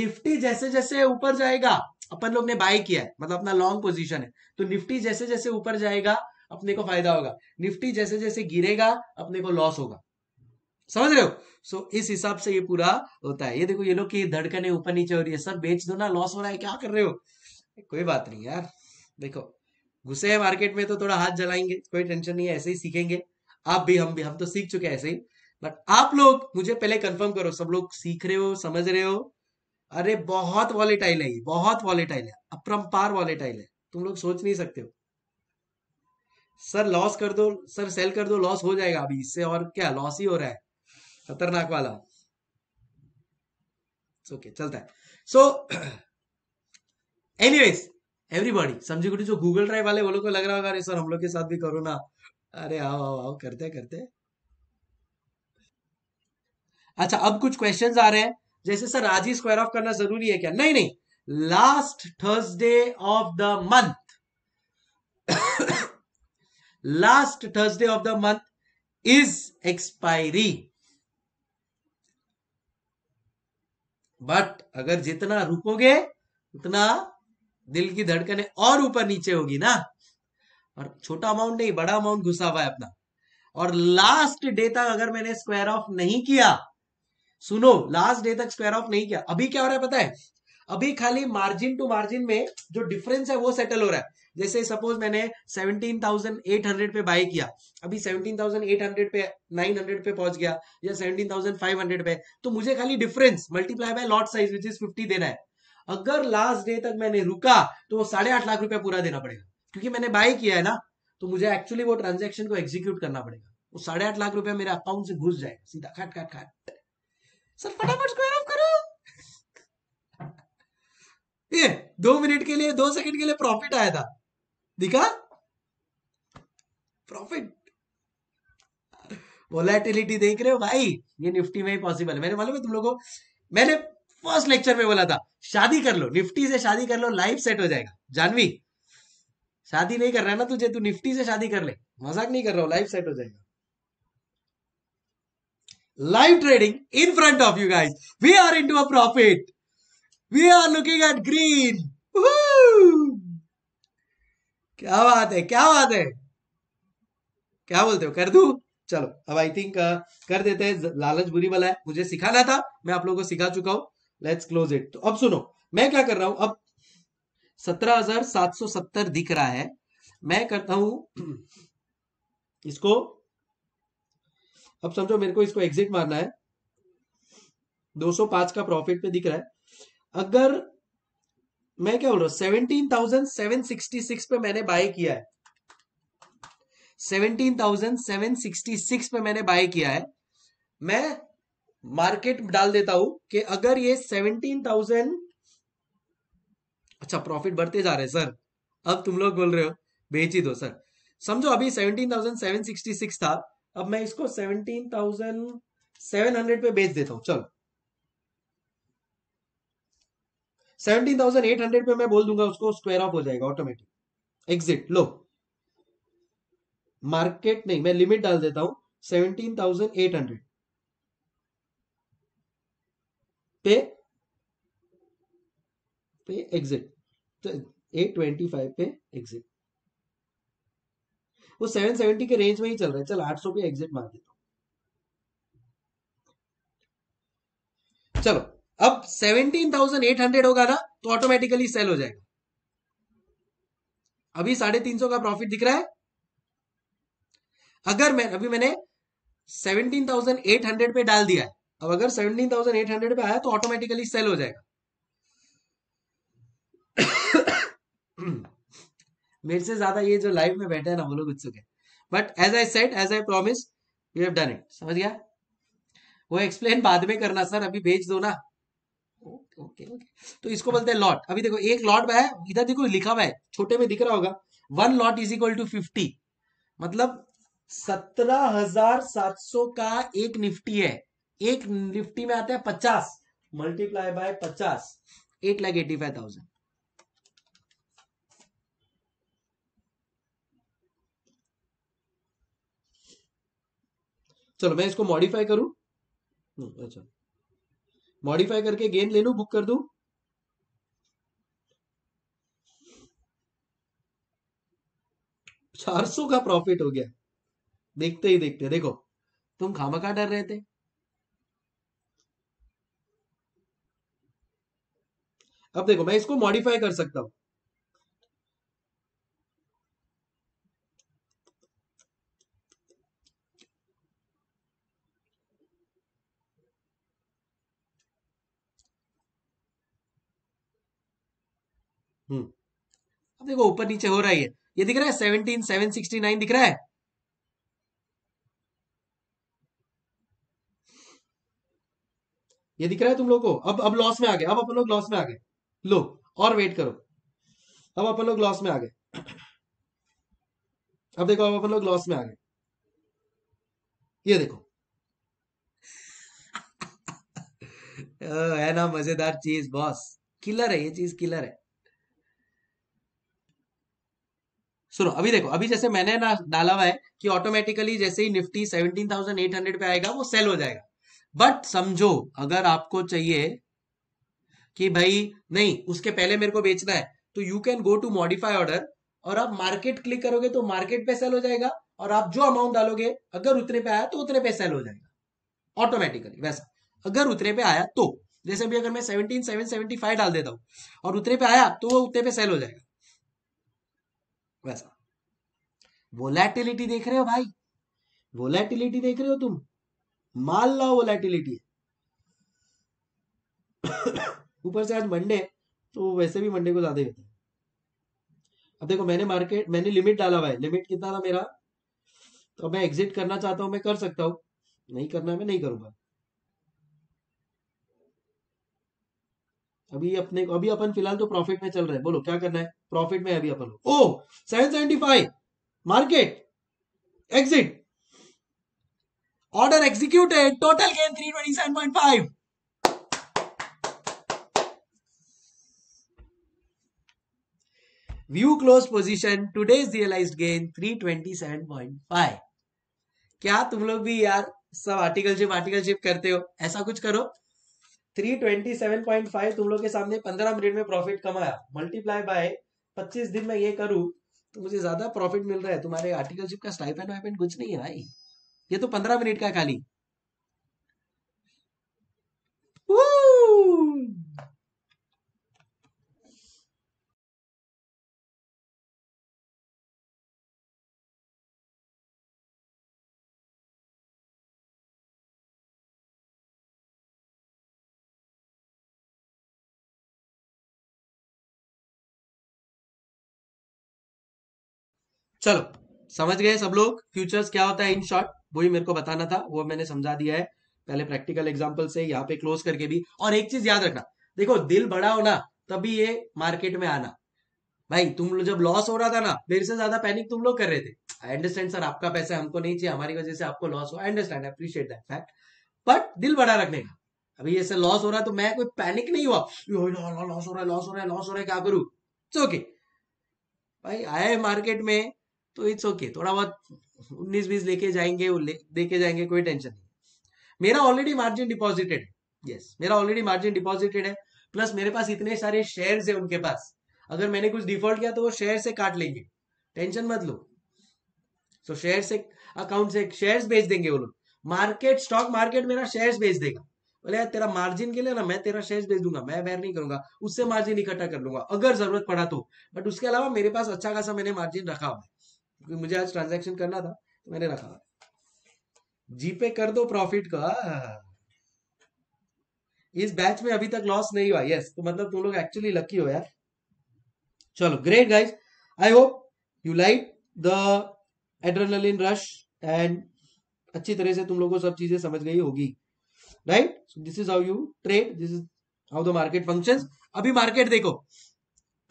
निफ्टी जैसे जैसे ऊपर जाएगा अपन लोग ने बाय किया है मतलब अपना लॉन्ग पोजीशन है तो निफ्टी जैसे जैसे ऊपर जाएगा अपने को फायदा होगा निफ्टी जैसे जैसे गिरेगा अपने को लॉस होगा समझ रहे हो सो so, इस हिसाब से ये पूरा होता है ये देखो ये लोग की धड़कने ऊपर नीचे हो रही है सब बेच दो ना लॉस हो रहा है क्या कर रहे हो कोई बात नहीं यार देखो घुसे हैं मार्केट में तो थोड़ा हाथ जलाएंगे कोई टेंशन नहीं है ऐसे ही सीखेंगे आप भी हम भी हम तो सीख चुके हैं ऐसे ही बट आप लोग मुझे पहले कंफर्म करो सब लोग सीख रहे हो समझ रहे हो अरे बहुत वॉलेटाइल है बहुत वॉलेटाइल है अपरम्पार वॉलेटाइल है तुम लोग सोच नहीं सकते हो सर लॉस कर दो सर सेल कर दो लॉस हो जाएगा अभी इससे और क्या लॉस ही हो रहा है खतरनाक वाला ओके okay, चलता है सो एनीवेज एवरीबॉडी समझे गुटी जो गूगल ड्राइव वाले वो लोग को लग रहा होगा अरे सर हम लोग के साथ भी करो ना अरे आओ आओ आओ करते करते अच्छा अब कुछ क्वेश्चंस आ रहे हैं जैसे सर आज ही स्क्वायर ऑफ करना जरूरी है क्या नहीं नहीं last Thursday of the month last Thursday of the month is expiry but अगर जितना रुकोगे उतना दिल की धड़कने और ऊपर नीचे होगी ना और छोटा अमाउंट नहीं बड़ा अमाउंट घुसा हुआ है अपना और लास्ट डे तक अगर मैंने स्क्वायर ऑफ नहीं किया सुनो लास्ट डे तक स्क्वायर ऑफ नहीं किया अभी क्या हो रहा है पता है अभी खाली मार्जिन टू मार्जिन में जो डिफरेंस है वो सेटल हो रहा है जैसे सपोज मैंने 17,800 पे बाय किया अभी 17,800 पे 900 पे पहुंच गया या 17,500 पे तो मुझे खाली difference multiply by lot size which is 50 देना है अगर लास्ट डे तक मैंने रुका तो वो साढ़े आठ लाख रुपया पूरा देना पड़ेगा क्योंकि मैंने बाय किया है ना तो मुझे एक्चुअली वो ट्रांजेक्शन को एग्जीक्यूट करना पड़ेगा वो साढ़े आठ लाख रुपया मेरे अकाउंट से घुस जाए सीधा खट खट खट सर फटाफट स्क्वायर ऑफ करो ये दो मिनट के लिए दो सेकंड के लिए प्रॉफिट आया था दिखा प्रॉफिट वोलेटिलिटी देख रहे हो भाई ये निफ्टी में ही पॉसिबल है मैंने मालूम है तुम लोगों मैंने फर्स्ट लेक्चर में बोला था शादी कर लो निफ्टी से शादी कर लो लाइफ सेट हो जाएगा जानवी शादी नहीं कर रहा है ना तुझे तू निफ्टी से शादी कर ले मजाक नहीं कर रहा हूं लाइफ सेट हो जाएगा live trading in front of you guys. We are into a profit. We are looking at green. क्या बात है क्या बात है क्या बोलते हो कर दू चलो अब आई थिंक uh, कर देते हैं लालच बुरी वाला है मुझे सिखाना था मैं आप लोगों को सिखा चुका हूं लेट्स क्लोज इट तो अब सुनो मैं क्या कर रहा हूं अब 17,770 दिख रहा है मैं करता हूं इसको अब समझो मेरे को इसको एग्जिट मारना है 205 का प्रॉफिट पे दिख रहा है अगर मैं क्या बोल रहा हूं seventeen thousand seven sixty six पे मैंने बाय किया है seventeen thousand seven sixty six पे मैंने बाय किया है मैं मार्केट डाल देता हूं कि अगर ये सेवनटीन थाउजेंड अच्छा प्रॉफिट बढ़ते जा रहे हैं सर अब तुम लोग बोल रहे हो बेच ही दो सर समझो अभी seventeen thousand seven sixty six था अब मैं इसको सेवनटीन थाउजेंड सेवन हंड्रेड पे बेच देता हूं चलो सेवनटीन थाउजेंड एट हंड्रेड पे मैं बोल दूंगा उसको स्क्वायर ऑफ हो जाएगा ऑटोमेटिक एग्जिट लो मार्केट नहीं मैं लिमिट डाल देता हूं सेवनटीन थाउजेंड एट हंड्रेड पे पे एग्जिट तो एट ट्वेंटी फाइव पे एग्जिट वो 770 के रेंज में ही चल रहा है चल 800 पे एग्जिट मार देता हूं चलो अब 17,800 होगा ना तो ऑटोमेटिकली सेल हो जाएगा अभी साढ़े तीन सौ का प्रॉफिट दिख रहा है अगर मैं अभी मैंने 17,800 पे डाल दिया है अब अगर 17,800 पे आया तो ऑटोमेटिकली सेल हो जाएगा हम्म। मेरे से ज्यादा ये जो लाइव में बैठे हैं ना वो लोग उत्सुक है but as I said as I promise you have done it समझ गया वो एक्सप्लेन बाद में करना सर अभी भेज दो ना ओके ओके तो इसको बोलते हैं लॉट अभी देखो एक लॉट है इधर देखो लिखा हुआ है छोटे में दिख रहा होगा one lot is equal to fifty मतलब सत्रह हजार सात सौ का एक निफ्टी है एक निफ्टी में आता है पचास मल्टीप्लाई बाय पचास eight lakh eighty five thousand चलो मैं इसको मॉडिफाई करूं हम्म, अच्छा मॉडिफाई करके गेंद ले लू बुक कर दू चार सौ का प्रॉफिट हो गया देखते ही देखते देखो तुम खामखा डर रहे थे अब देखो मैं इसको मॉडिफाई कर सकता हूं अब देखो ऊपर नीचे हो रहा है ये दिख रहा है सेवनटीन सेवन सिक्सटी नाइन दिख रहा है ये दिख रहा है तुम लोग को अब अब लॉस में आ गए अब अपन लोग लॉस में आ गए लो और वेट करो अब अपन लोग लॉस में आ गए अब देखो अब अपन लोग लॉस में आ गए ये देखो है ना मजेदार चीज बॉस किलर है ये चीज किलर है सुनो अभी देखो अभी जैसे मैंने ना डाला हुआ है कि ऑटोमेटिकली जैसे ही निफ्टी 17,800 पे आएगा वो सेल हो जाएगा बट समझो अगर आपको चाहिए कि भाई नहीं उसके पहले मेरे को बेचना है तो you can go to modify order और आप मार्केट क्लिक करोगे तो मार्केट पे सेल हो जाएगा और आप जो अमाउंट डालोगे अगर उतने पे आया तो उतने पे सेल हो जाएगा ऑटोमेटिकली वैसा अगर उतने पे आया तो जैसे भी अगर मैं सेवनटीन सेवन सेवेंटी फाइव डाल देता हूँ और उतने पे आया तो वो उतने पे सेल हो जाएगा वैसा वोलेटिलिटी देख रहे हो भाई वोलेटिलिटी देख रहे हो तुम माल लाओ वोलेटिलिटी ऊपर से आज मंडे तो वैसे भी मंडे को ज्यादा ही होता है अब देखो मैंने मार्केट मैंने लिमिट डाला हुआ है लिमिट कितना था मेरा तो मैं एग्जिट करना चाहता हूं मैं कर सकता हूं नहीं करना मैं नहीं करूंगा अभी अपने अभी अपन फिलहाल तो प्रॉफिट में चल रहे हैं बोलो क्या करना है प्रॉफिट में अभी अपन oh seven seventy five market exit order executed total gain three twenty seven point five view close position today's realise gain five क्या तुम लोग भी यार सब आर्टिकल शिप करते हो ऐसा कुछ करो 327.5 तुम लोग के सामने 15 मिनट में प्रॉफिट कमाया मल्टीप्लाई बाय 25 दिन में ये करूं तो मुझे ज्यादा प्रॉफिट मिल रहा है तुम्हारे आर्टिकलशिप का स्टाइपेंड वाइपेंड कुछ नहीं है भाई ये तो 15 मिनट का खाली चलो समझ गए सब लोग फ्यूचर्स क्या होता है इन शॉर्ट वही मेरे को बताना था वो मैंने समझा दिया है पहले प्रैक्टिकल एग्जाम्पल से यहाँ पे क्लोज करके भी और एक चीज याद रखना देखो दिल बड़ा होना तभी ये मार्केट में आना भाई तुम लोग जब लॉस हो रहा था ना मेरे से ज्यादा पैनिक तुम लोग कर रहे थे आई अंडरस्टैंड सर आपका पैसा हमको नहीं चाहिए हमारी वजह से आपको लॉस हो I understand appreciate that fact but दिल बड़ा रखने का अभी ऐसे लॉस हो रहा है तो मैं कोई पैनिक नहीं हुआ लॉस हो रहा है लॉस हो रहा है लॉस हो रहा है क्या करूं ओके भाई आए मार्केट में तो इट्स ओके थोड़ा बहुत उन्नीस बीस लेके जाएंगे लेके जाएंगे कोई टेंशन नहीं मेरा ऑलरेडी मार्जिन डिपॉजिटेड यस मेरा ऑलरेडी मार्जिन डिपॉजिटेड है प्लस मेरे पास इतने सारे शेयर है उनके पास अगर मैंने कुछ डिफॉल्ट किया तो वो शेयर से काट लेंगे टेंशन मत लो सो शेयर से अकाउंट से शेयर बेच देंगे वो लोग मार्केट स्टॉक मार्केट मेरा शेयर बेच देगा बोले यार तेरा मार्जिन के लिए ना मैं तेरा शेयर बेच दूंगा मैं बैर नहीं करूंगा उससे मार्जिन इकट्ठा कर लूंगा अगर जरूरत पड़ा तो बट उसके अलावा मेरे पास अच्छा खासा मैंने मार्जिन रखा हुआ है क्योंकि मुझे आज ट्रांजेक्शन करना था तो मैंने रखा जीपे कर दो प्रॉफिट का इस बैच में अभी तक लॉस नहीं हुआ यस तो मतलब तुम लोग एक्चुअली लकी हो यार चलो great guys I hope you like the adrenaline rush and अच्छी तरह से तुम लोगों को सब चीजें समझ गई होगी right this is how you trade this is how the market function अभी मार्केट देखो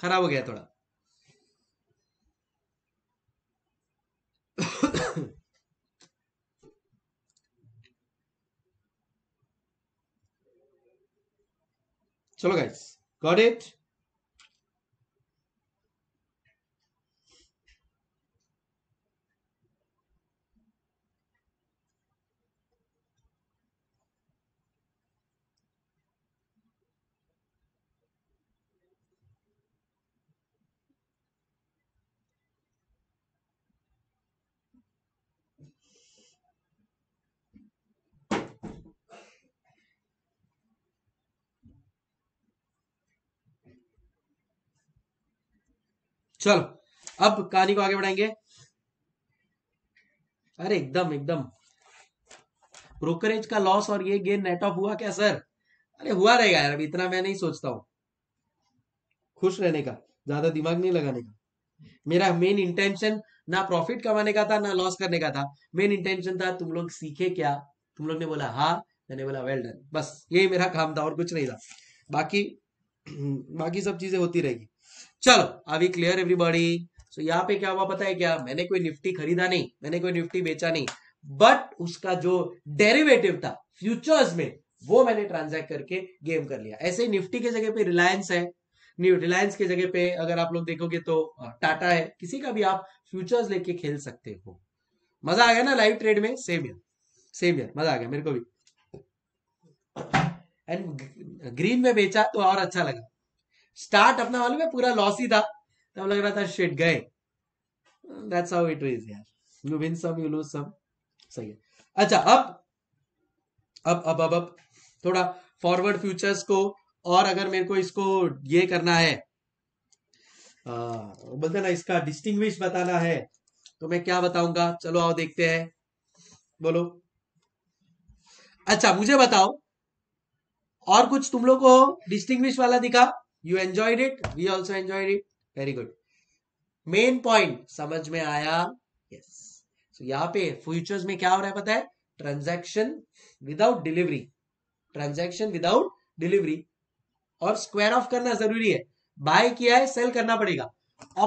खराब हो गया थोड़ा So, guys, got it? चलो अब कहानी को आगे बढ़ाएंगे अरे एकदम एकदम ब्रोकरेज का लॉस और ये गेन नेट ऑफ हुआ क्या सर अरे हुआ रहेगा यार अभी इतना मैं नहीं सोचता हूं खुश रहने का ज्यादा दिमाग नहीं लगाने का मेरा मेन इंटेंशन ना प्रॉफिट कमाने का था ना लॉस करने का था मेन इंटेंशन था तुम लोग सीखे क्या तुम लोग ने बोला हाँ मैंने बोला वेल डन बस यही मेरा काम था और कुछ नहीं था बाकी बाकी सब चीजें होती रहेगी चलो अभी क्लियर एवरीबॉडी सो so, यहाँ पे क्या हुआ पता है क्या मैंने कोई निफ्टी खरीदा नहीं मैंने कोई निफ्टी बेचा नहीं बट उसका जो डेरिवेटिव था फ्यूचर्स में वो मैंने ट्रांजैक्ट करके गेम कर लिया ऐसे ही निफ्टी के जगह पे रिलायंस है रिलायंस के जगह पे अगर आप लोग देखोगे तो टाटा है किसी का भी आप फ्यूचर्स लेके खेल सकते हो मजा आ गया ना लाइव ट्रेड में सेम ईयर सेम ईयर मजा आ गया मेरे को भी एंड ग्रीन में बेचा तो और अच्छा लगा स्टार्ट अपना मालूम है पूरा लॉस ही था तब लग रहा था शेट गए दैट्स हाउ इट इज यार you win some you lose some सही है अच्छा अब अब अब अब अब थोड़ा फॉरवर्ड फ्यूचर्स को और अगर मेरे को इसको ये करना है आ, बोलते ना इसका डिस्टिंग बताना है तो मैं क्या बताऊंगा चलो आओ देखते हैं बोलो अच्छा मुझे बताओ और कुछ तुम लोग को डिस्टिंग वाला दिखा you enjoyed it we also enjoyed it very good main point समझ में आया यस yes. so, यहाँ पे फ्यूचर्स में क्या हो रहा है पता है transaction without delivery transaction without delivery और स्क्वायर ऑफ करना जरूरी है बाय किया है सेल करना पड़ेगा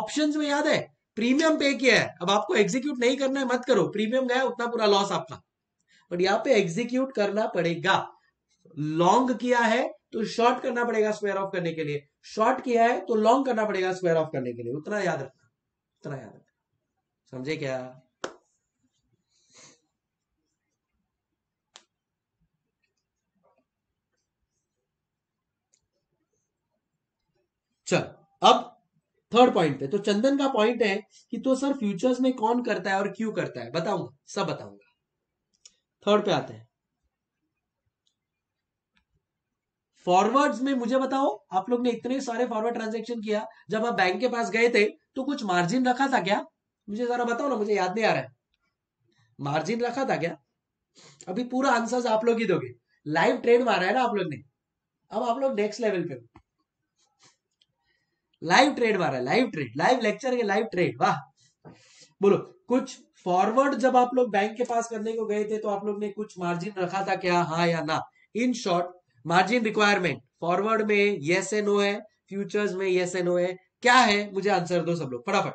ऑप्शन में याद है प्रीमियम पे किया है अब आपको एग्जीक्यूट नहीं करना है मत करो प्रीमियम गया उतना पूरा लॉस आपका बट यहाँ पे एग्जीक्यूट करना पड़ेगा लॉन्ग किया है तो शॉर्ट करना पड़ेगा स्क्वायर ऑफ करने के लिए शॉर्ट किया है तो लॉन्ग करना पड़ेगा स्क्वायर ऑफ करने के लिए उतना याद रखना उतना याद रखना समझे क्या चल अब थर्ड पॉइंट पे तो चंदन का पॉइंट है कि तो सर फ्यूचर्स में कौन करता है और क्यों करता है बताऊंगा सब बताऊंगा थर्ड पे आते हैं फॉरवर्ड्स में मुझे बताओ आप लोग ने इतने सारे फॉरवर्ड ट्रांजेक्शन किया जब आप बैंक के पास गए थे तो कुछ मार्जिन रखा था क्या मुझे जरा बताओ ना मुझे याद नहीं आ रहा है मार्जिन रखा था क्या अभी पूरा आंसर आप लोग ही दोगे लाइव ट्रेड मारा है ना आप लोग ने अब आप लोग नेक्स्ट लेवल पे लाइव ट्रेड मारा है लाइव ट्रेड लाइव लेक्चर के लाइव ट्रेड वाह बोलो कुछ फॉरवर्ड जब आप लोग बैंक के पास करने को गए थे तो आप लोग ने कुछ मार्जिन रखा था क्या हाँ या ना in short margin requirement forward में यस एंड नो है फ्यूचर्स में यस एंड नो है क्या है मुझे आंसर दो सब लोग फटाफट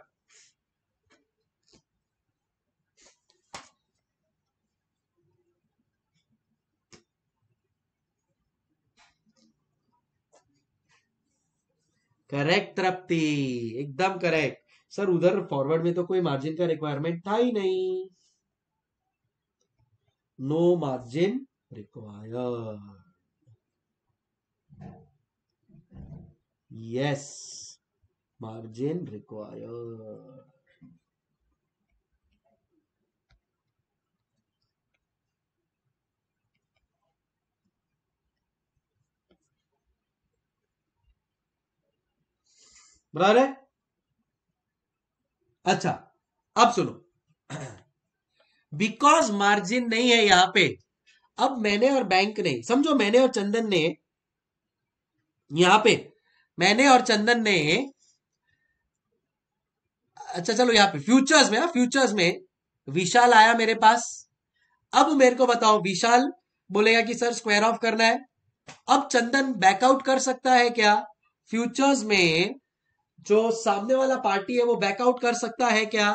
करेक्ट तृप्ति एकदम करेक्ट सर उधर फॉरवर्ड में तो कोई मार्जिन का रिक्वायरमेंट था ही नहीं no margin require Yes, margin required. बराबर है अच्छा अब सुनो बिकॉज मार्जिन नहीं है यहां पे अब मैंने और बैंक ने समझो मैंने और चंदन ने यहां पे मैंने और चंदन ने अच्छा चलो यहाँ पे फ्यूचर्स में फ्यूचर्स हाँ, में विशाल आया मेरे पास अब मेरे को बताओ विशाल बोलेगा कि सर स्क्वायर ऑफ करना है अब चंदन बैकआउट कर सकता है क्या फ्यूचर्स में जो सामने वाला पार्टी है वो बैकआउट कर सकता है क्या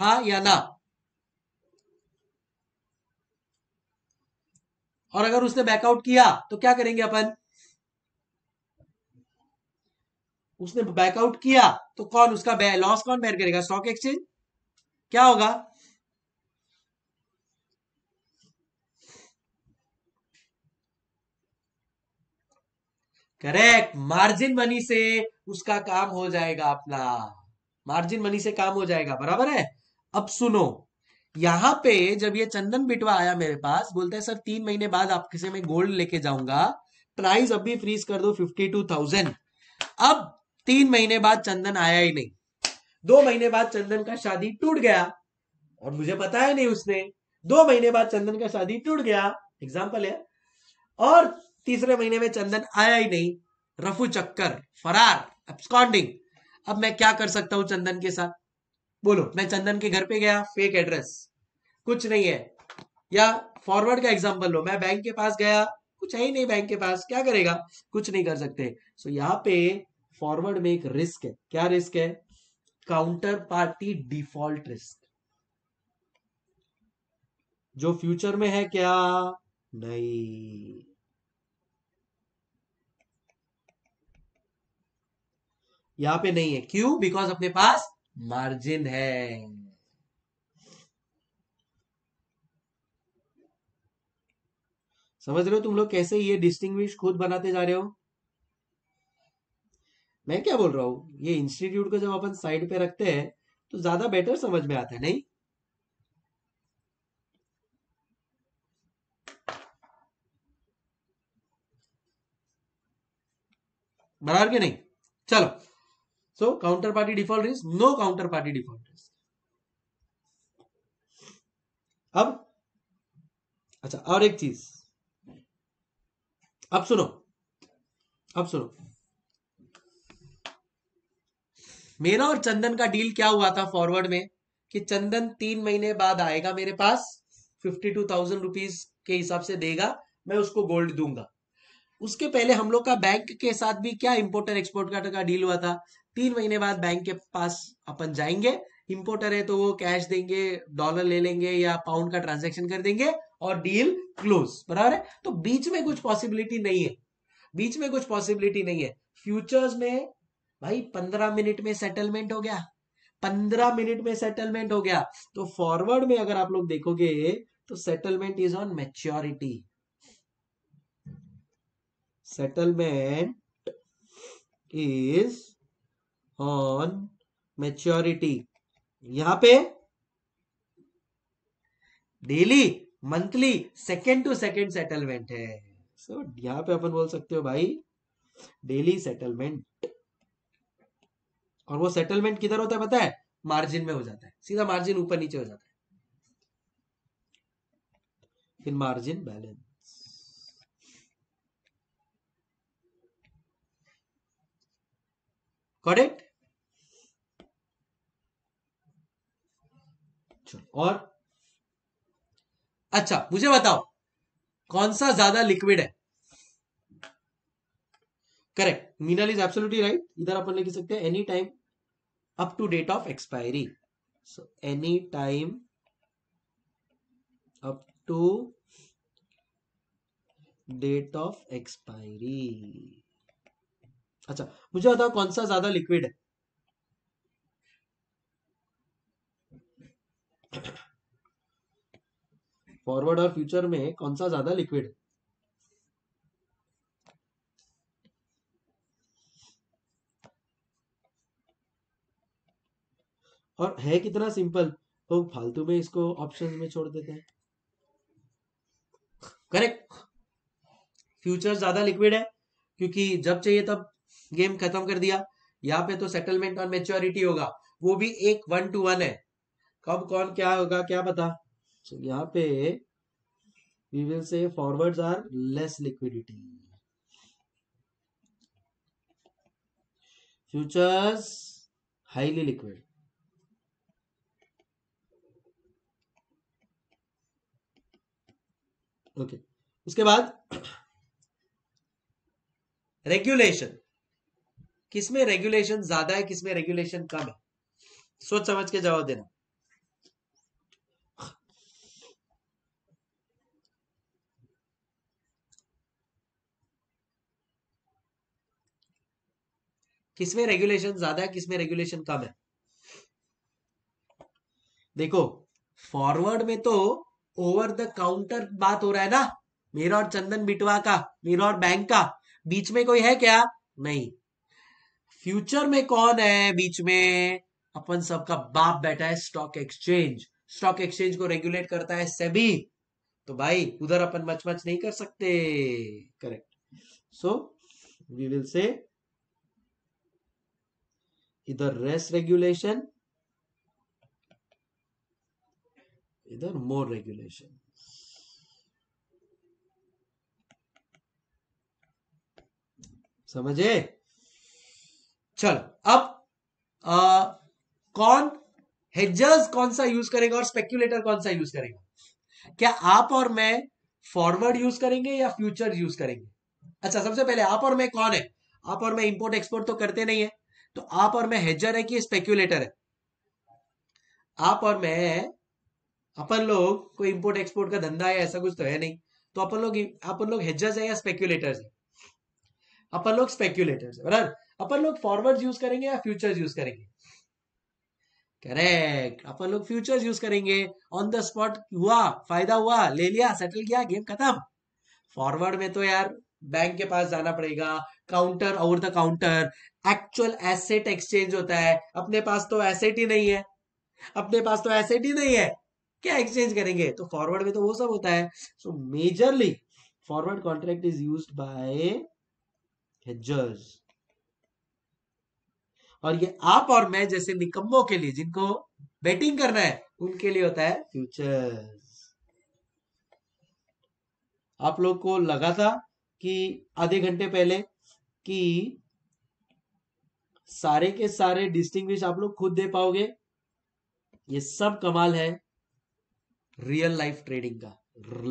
हा या ना और अगर उसने बैकआउट किया तो क्या करेंगे अपन उसने बैकआउट किया तो कौन उसका लॉस कौन बैर करेगा स्टॉक एक्सचेंज क्या होगा करेक्ट मार्जिन मनी से उसका काम हो जाएगा अपना मार्जिन मनी से काम हो जाएगा बराबर है अब सुनो यहां पे जब ये चंदन बिटवा आया मेरे पास बोलते हैं सर तीन महीने बाद आपके से मैं गोल्ड लेके जाऊंगा प्राइस अभी फ्रीज कर दो फिफ्टी टू थाउजेंड अब तीन महीने बाद चंदन आया ही नहीं दो महीने बाद चंदन का शादी टूट गया और मुझे बताया नहीं उसने दो महीने बाद चंदन का शादी टूट गया एग्जाम्पल है और तीसरे महीने में चंदन आया ही नहीं रफू चक्कर फरार अब्सकॉन्डिंग अब मैं क्या कर सकता हूं चंदन के साथ बोलो मैं चंदन के घर पे गया फेक एड्रेस कुछ नहीं है या फॉरवर्ड का एग्जाम्पल लो मैं बैंक के पास गया कुछ है ही नहीं बैंक के पास क्या करेगा कुछ नहीं कर सकते सो so, यहाँ पे फॉरवर्ड में एक रिस्क है क्या रिस्क है काउंटर पार्टी डिफॉल्ट रिस्क जो फ्यूचर में है क्या नहीं यहां पे नहीं है क्यों बिकॉज अपने पास मार्जिन है समझ रहे हो तुम लोग कैसे ये डिस्टिंग्विश खुद बनाते जा रहे हो मैं क्या बोल रहा हूँ ये इंस्टीट्यूट को जब अपन साइड पे रखते हैं तो ज्यादा बेटर समझ में आता है नहीं बराबर के नहीं चलो so counter party default risk no counter party default risk अब अच्छा और एक चीज अब सुनो अब सुनो मेरा और चंदन का डील क्या हुआ था फॉरवर्ड में कि चंदन तीन महीने बाद आएगा मेरे पास फिफ्टी टू थाउजेंड रुपीज के हिसाब से देगा मैं उसको गोल्ड दूंगा उसके पहले हम लोग का बैंक के साथ भी क्या इंपोर्टर एक्सपोर्टर का डील हुआ था तीन महीने बाद बैंक के पास अपन जाएंगे इंपोर्टर है तो वो कैश देंगे डॉलर ले लेंगे या पाउंड का ट्रांजेक्शन कर देंगे और डील क्लोज बराबर है तो बीच में कुछ पॉसिबिलिटी नहीं है बीच में कुछ पॉसिबिलिटी नहीं है फ्यूचर्स में भाई पंद्रह मिनट में सेटलमेंट हो गया पंद्रह मिनट में सेटलमेंट हो गया तो फॉरवर्ड में अगर आप लोग देखोगे तो settlement is on maturity settlement is on maturity यहां पे daily monthly second to second settlement है सो so, यहां पे अपन बोल सकते हो भाई डेली सेटलमेंट और वो सेटलमेंट किधर होता है पता है मार्जिन में हो जाता है सीधा मार्जिन ऊपर नीचे हो जाता है इन मार्जिन बैलेंस करेक्ट और अच्छा मुझे बताओ कौन सा ज्यादा लिक्विड है correct Meenal is absolutely right इधर अपन लिख सकते हैं any time up to date of expiry so any time up to date of expiry अच्छा मुझे बताओ कौन सा ज्यादा लिक्विड है फॉरवर्ड और फ्यूचर में कौन सा ज्यादा लिक्विड है और है कितना सिंपल तो फालतू में इसको ऑप्शन में छोड़ देते हैं करेक्ट फ्यूचर ज्यादा लिक्विड है क्योंकि जब चाहिए तब गेम खत्म कर दिया यहाँ पे तो सेटलमेंट ऑन मेच्योरिटी होगा वो भी एक वन टू वन है कब कौन क्या होगा क्या पता so, यहाँ पे we will say forwards are less liquidity futures highly liquid okay उसके बाद रेगुलेशन किसमें रेगुलेशन ज्यादा है किसमें रेगुलेशन कम है सोच समझ के जवाब देना किसमें रेगुलेशन ज्यादा है किसमें रेगुलेशन कम है देखो फॉरवर्ड में तो ओवर द काउंटर बात हो रहा है ना मेरा और चंदन बिटवा का मेरा और बैंक का बीच में कोई है क्या नहीं फ्यूचर में कौन है बीच में अपन सबका बाप बैठा है स्टॉक एक्सचेंज स्टॉक एक्सचेंज को रेगुलेट करता है सेबी तो भाई उधर अपन मच मच नहीं कर सकते correct so we will say इधर रेस रेगुलेशन इधर more रेगुलेशन समझे चलो अब आ, कौन हेजर्स कौन सा यूज करेगा और स्पेक्यूलेटर कौन सा यूज करेगा क्या आप और मैं फॉरवर्ड यूज करेंगे या फ्यूचर यूज करेंगे अच्छा सबसे पहले आप और मैं कौन है आप और मैं इंपोर्ट एक्सपोर्ट तो करते नहीं है तो आप और मैं हेजर है कि स्पेक्यूलेटर है आप और मैं अपन लोग कोई इम्पोर्ट एक्सपोर्ट का धंधा है ऐसा कुछ तो है नहीं तो अपन लोग अपन लोग हेजर्स है या स्पेक्यूलेटर्स है अपन लोग स्पेक्यूलेटर्स है बराबर अपन लोग फॉरवर्ड यूज करेंगे या फ्यूचर्स यूज करेंगे करेक्ट अपन लोग फ्यूचर्स यूज करेंगे ऑन द स्पॉट हुआ फायदा हुआ ले लिया सेटल किया गेम खत्म फॉरवर्ड में तो यार बैंक के पास जाना पड़ेगा counter over the counter actual asset exchange होता है अपने पास तो एसेट ही नहीं है अपने पास तो एसेट ही नहीं है क्या एक्सचेंज करेंगे तो फॉरवर्ड में तो वो सब होता है so majorly forward contract is use by hedgers और ये आप और मैं जैसे निकम्बों के लिए जिनको बेटिंग करना है उनके लिए होता है फ्यूचर्स आप लोग को लगा था कि आधे घंटे पहले कि सारे के सारे डिस्टिंग्विश आप लोग खुद दे पाओगे ये सब कमाल है रियल लाइफ ट्रेडिंग का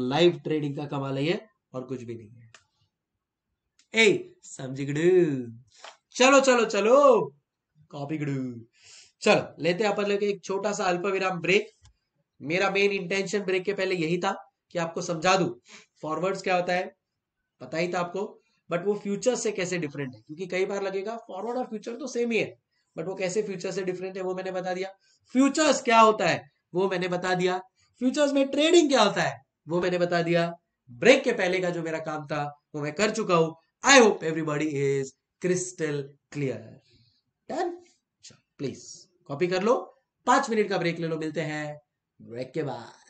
लाइफ ट्रेडिंग का कमाल है और कुछ भी नहीं है ए समझी चलो चलो चलो कॉपी गडू चलो लेते हैं अपन लोग एक छोटा सा अल्प विराम ब्रेक मेरा मेन इंटेंशन ब्रेक के पहले यही था कि आपको समझा दू फॉरवर्ड्स क्या होता है पता ही था आपको बट वो फ्यूचर से कैसे डिफरेंट है क्योंकि कई बार लगेगा फॉरवर्ड और फ्यूचर तो सेम ही है बट वो कैसे फ्यूचर से डिफरेंट है वो मैंने बता दिया फ्यूचर्स क्या होता है वो मैंने बता दिया फ्यूचर्स में ट्रेडिंग क्या होता है वो मैंने बता दिया ब्रेक के पहले का जो मेरा काम था वो मैं कर चुका हूं I hope everybody is crystal clear done please copy कर लो पांच मिनट का ब्रेक ले लो मिलते हैं ब्रेक के बाद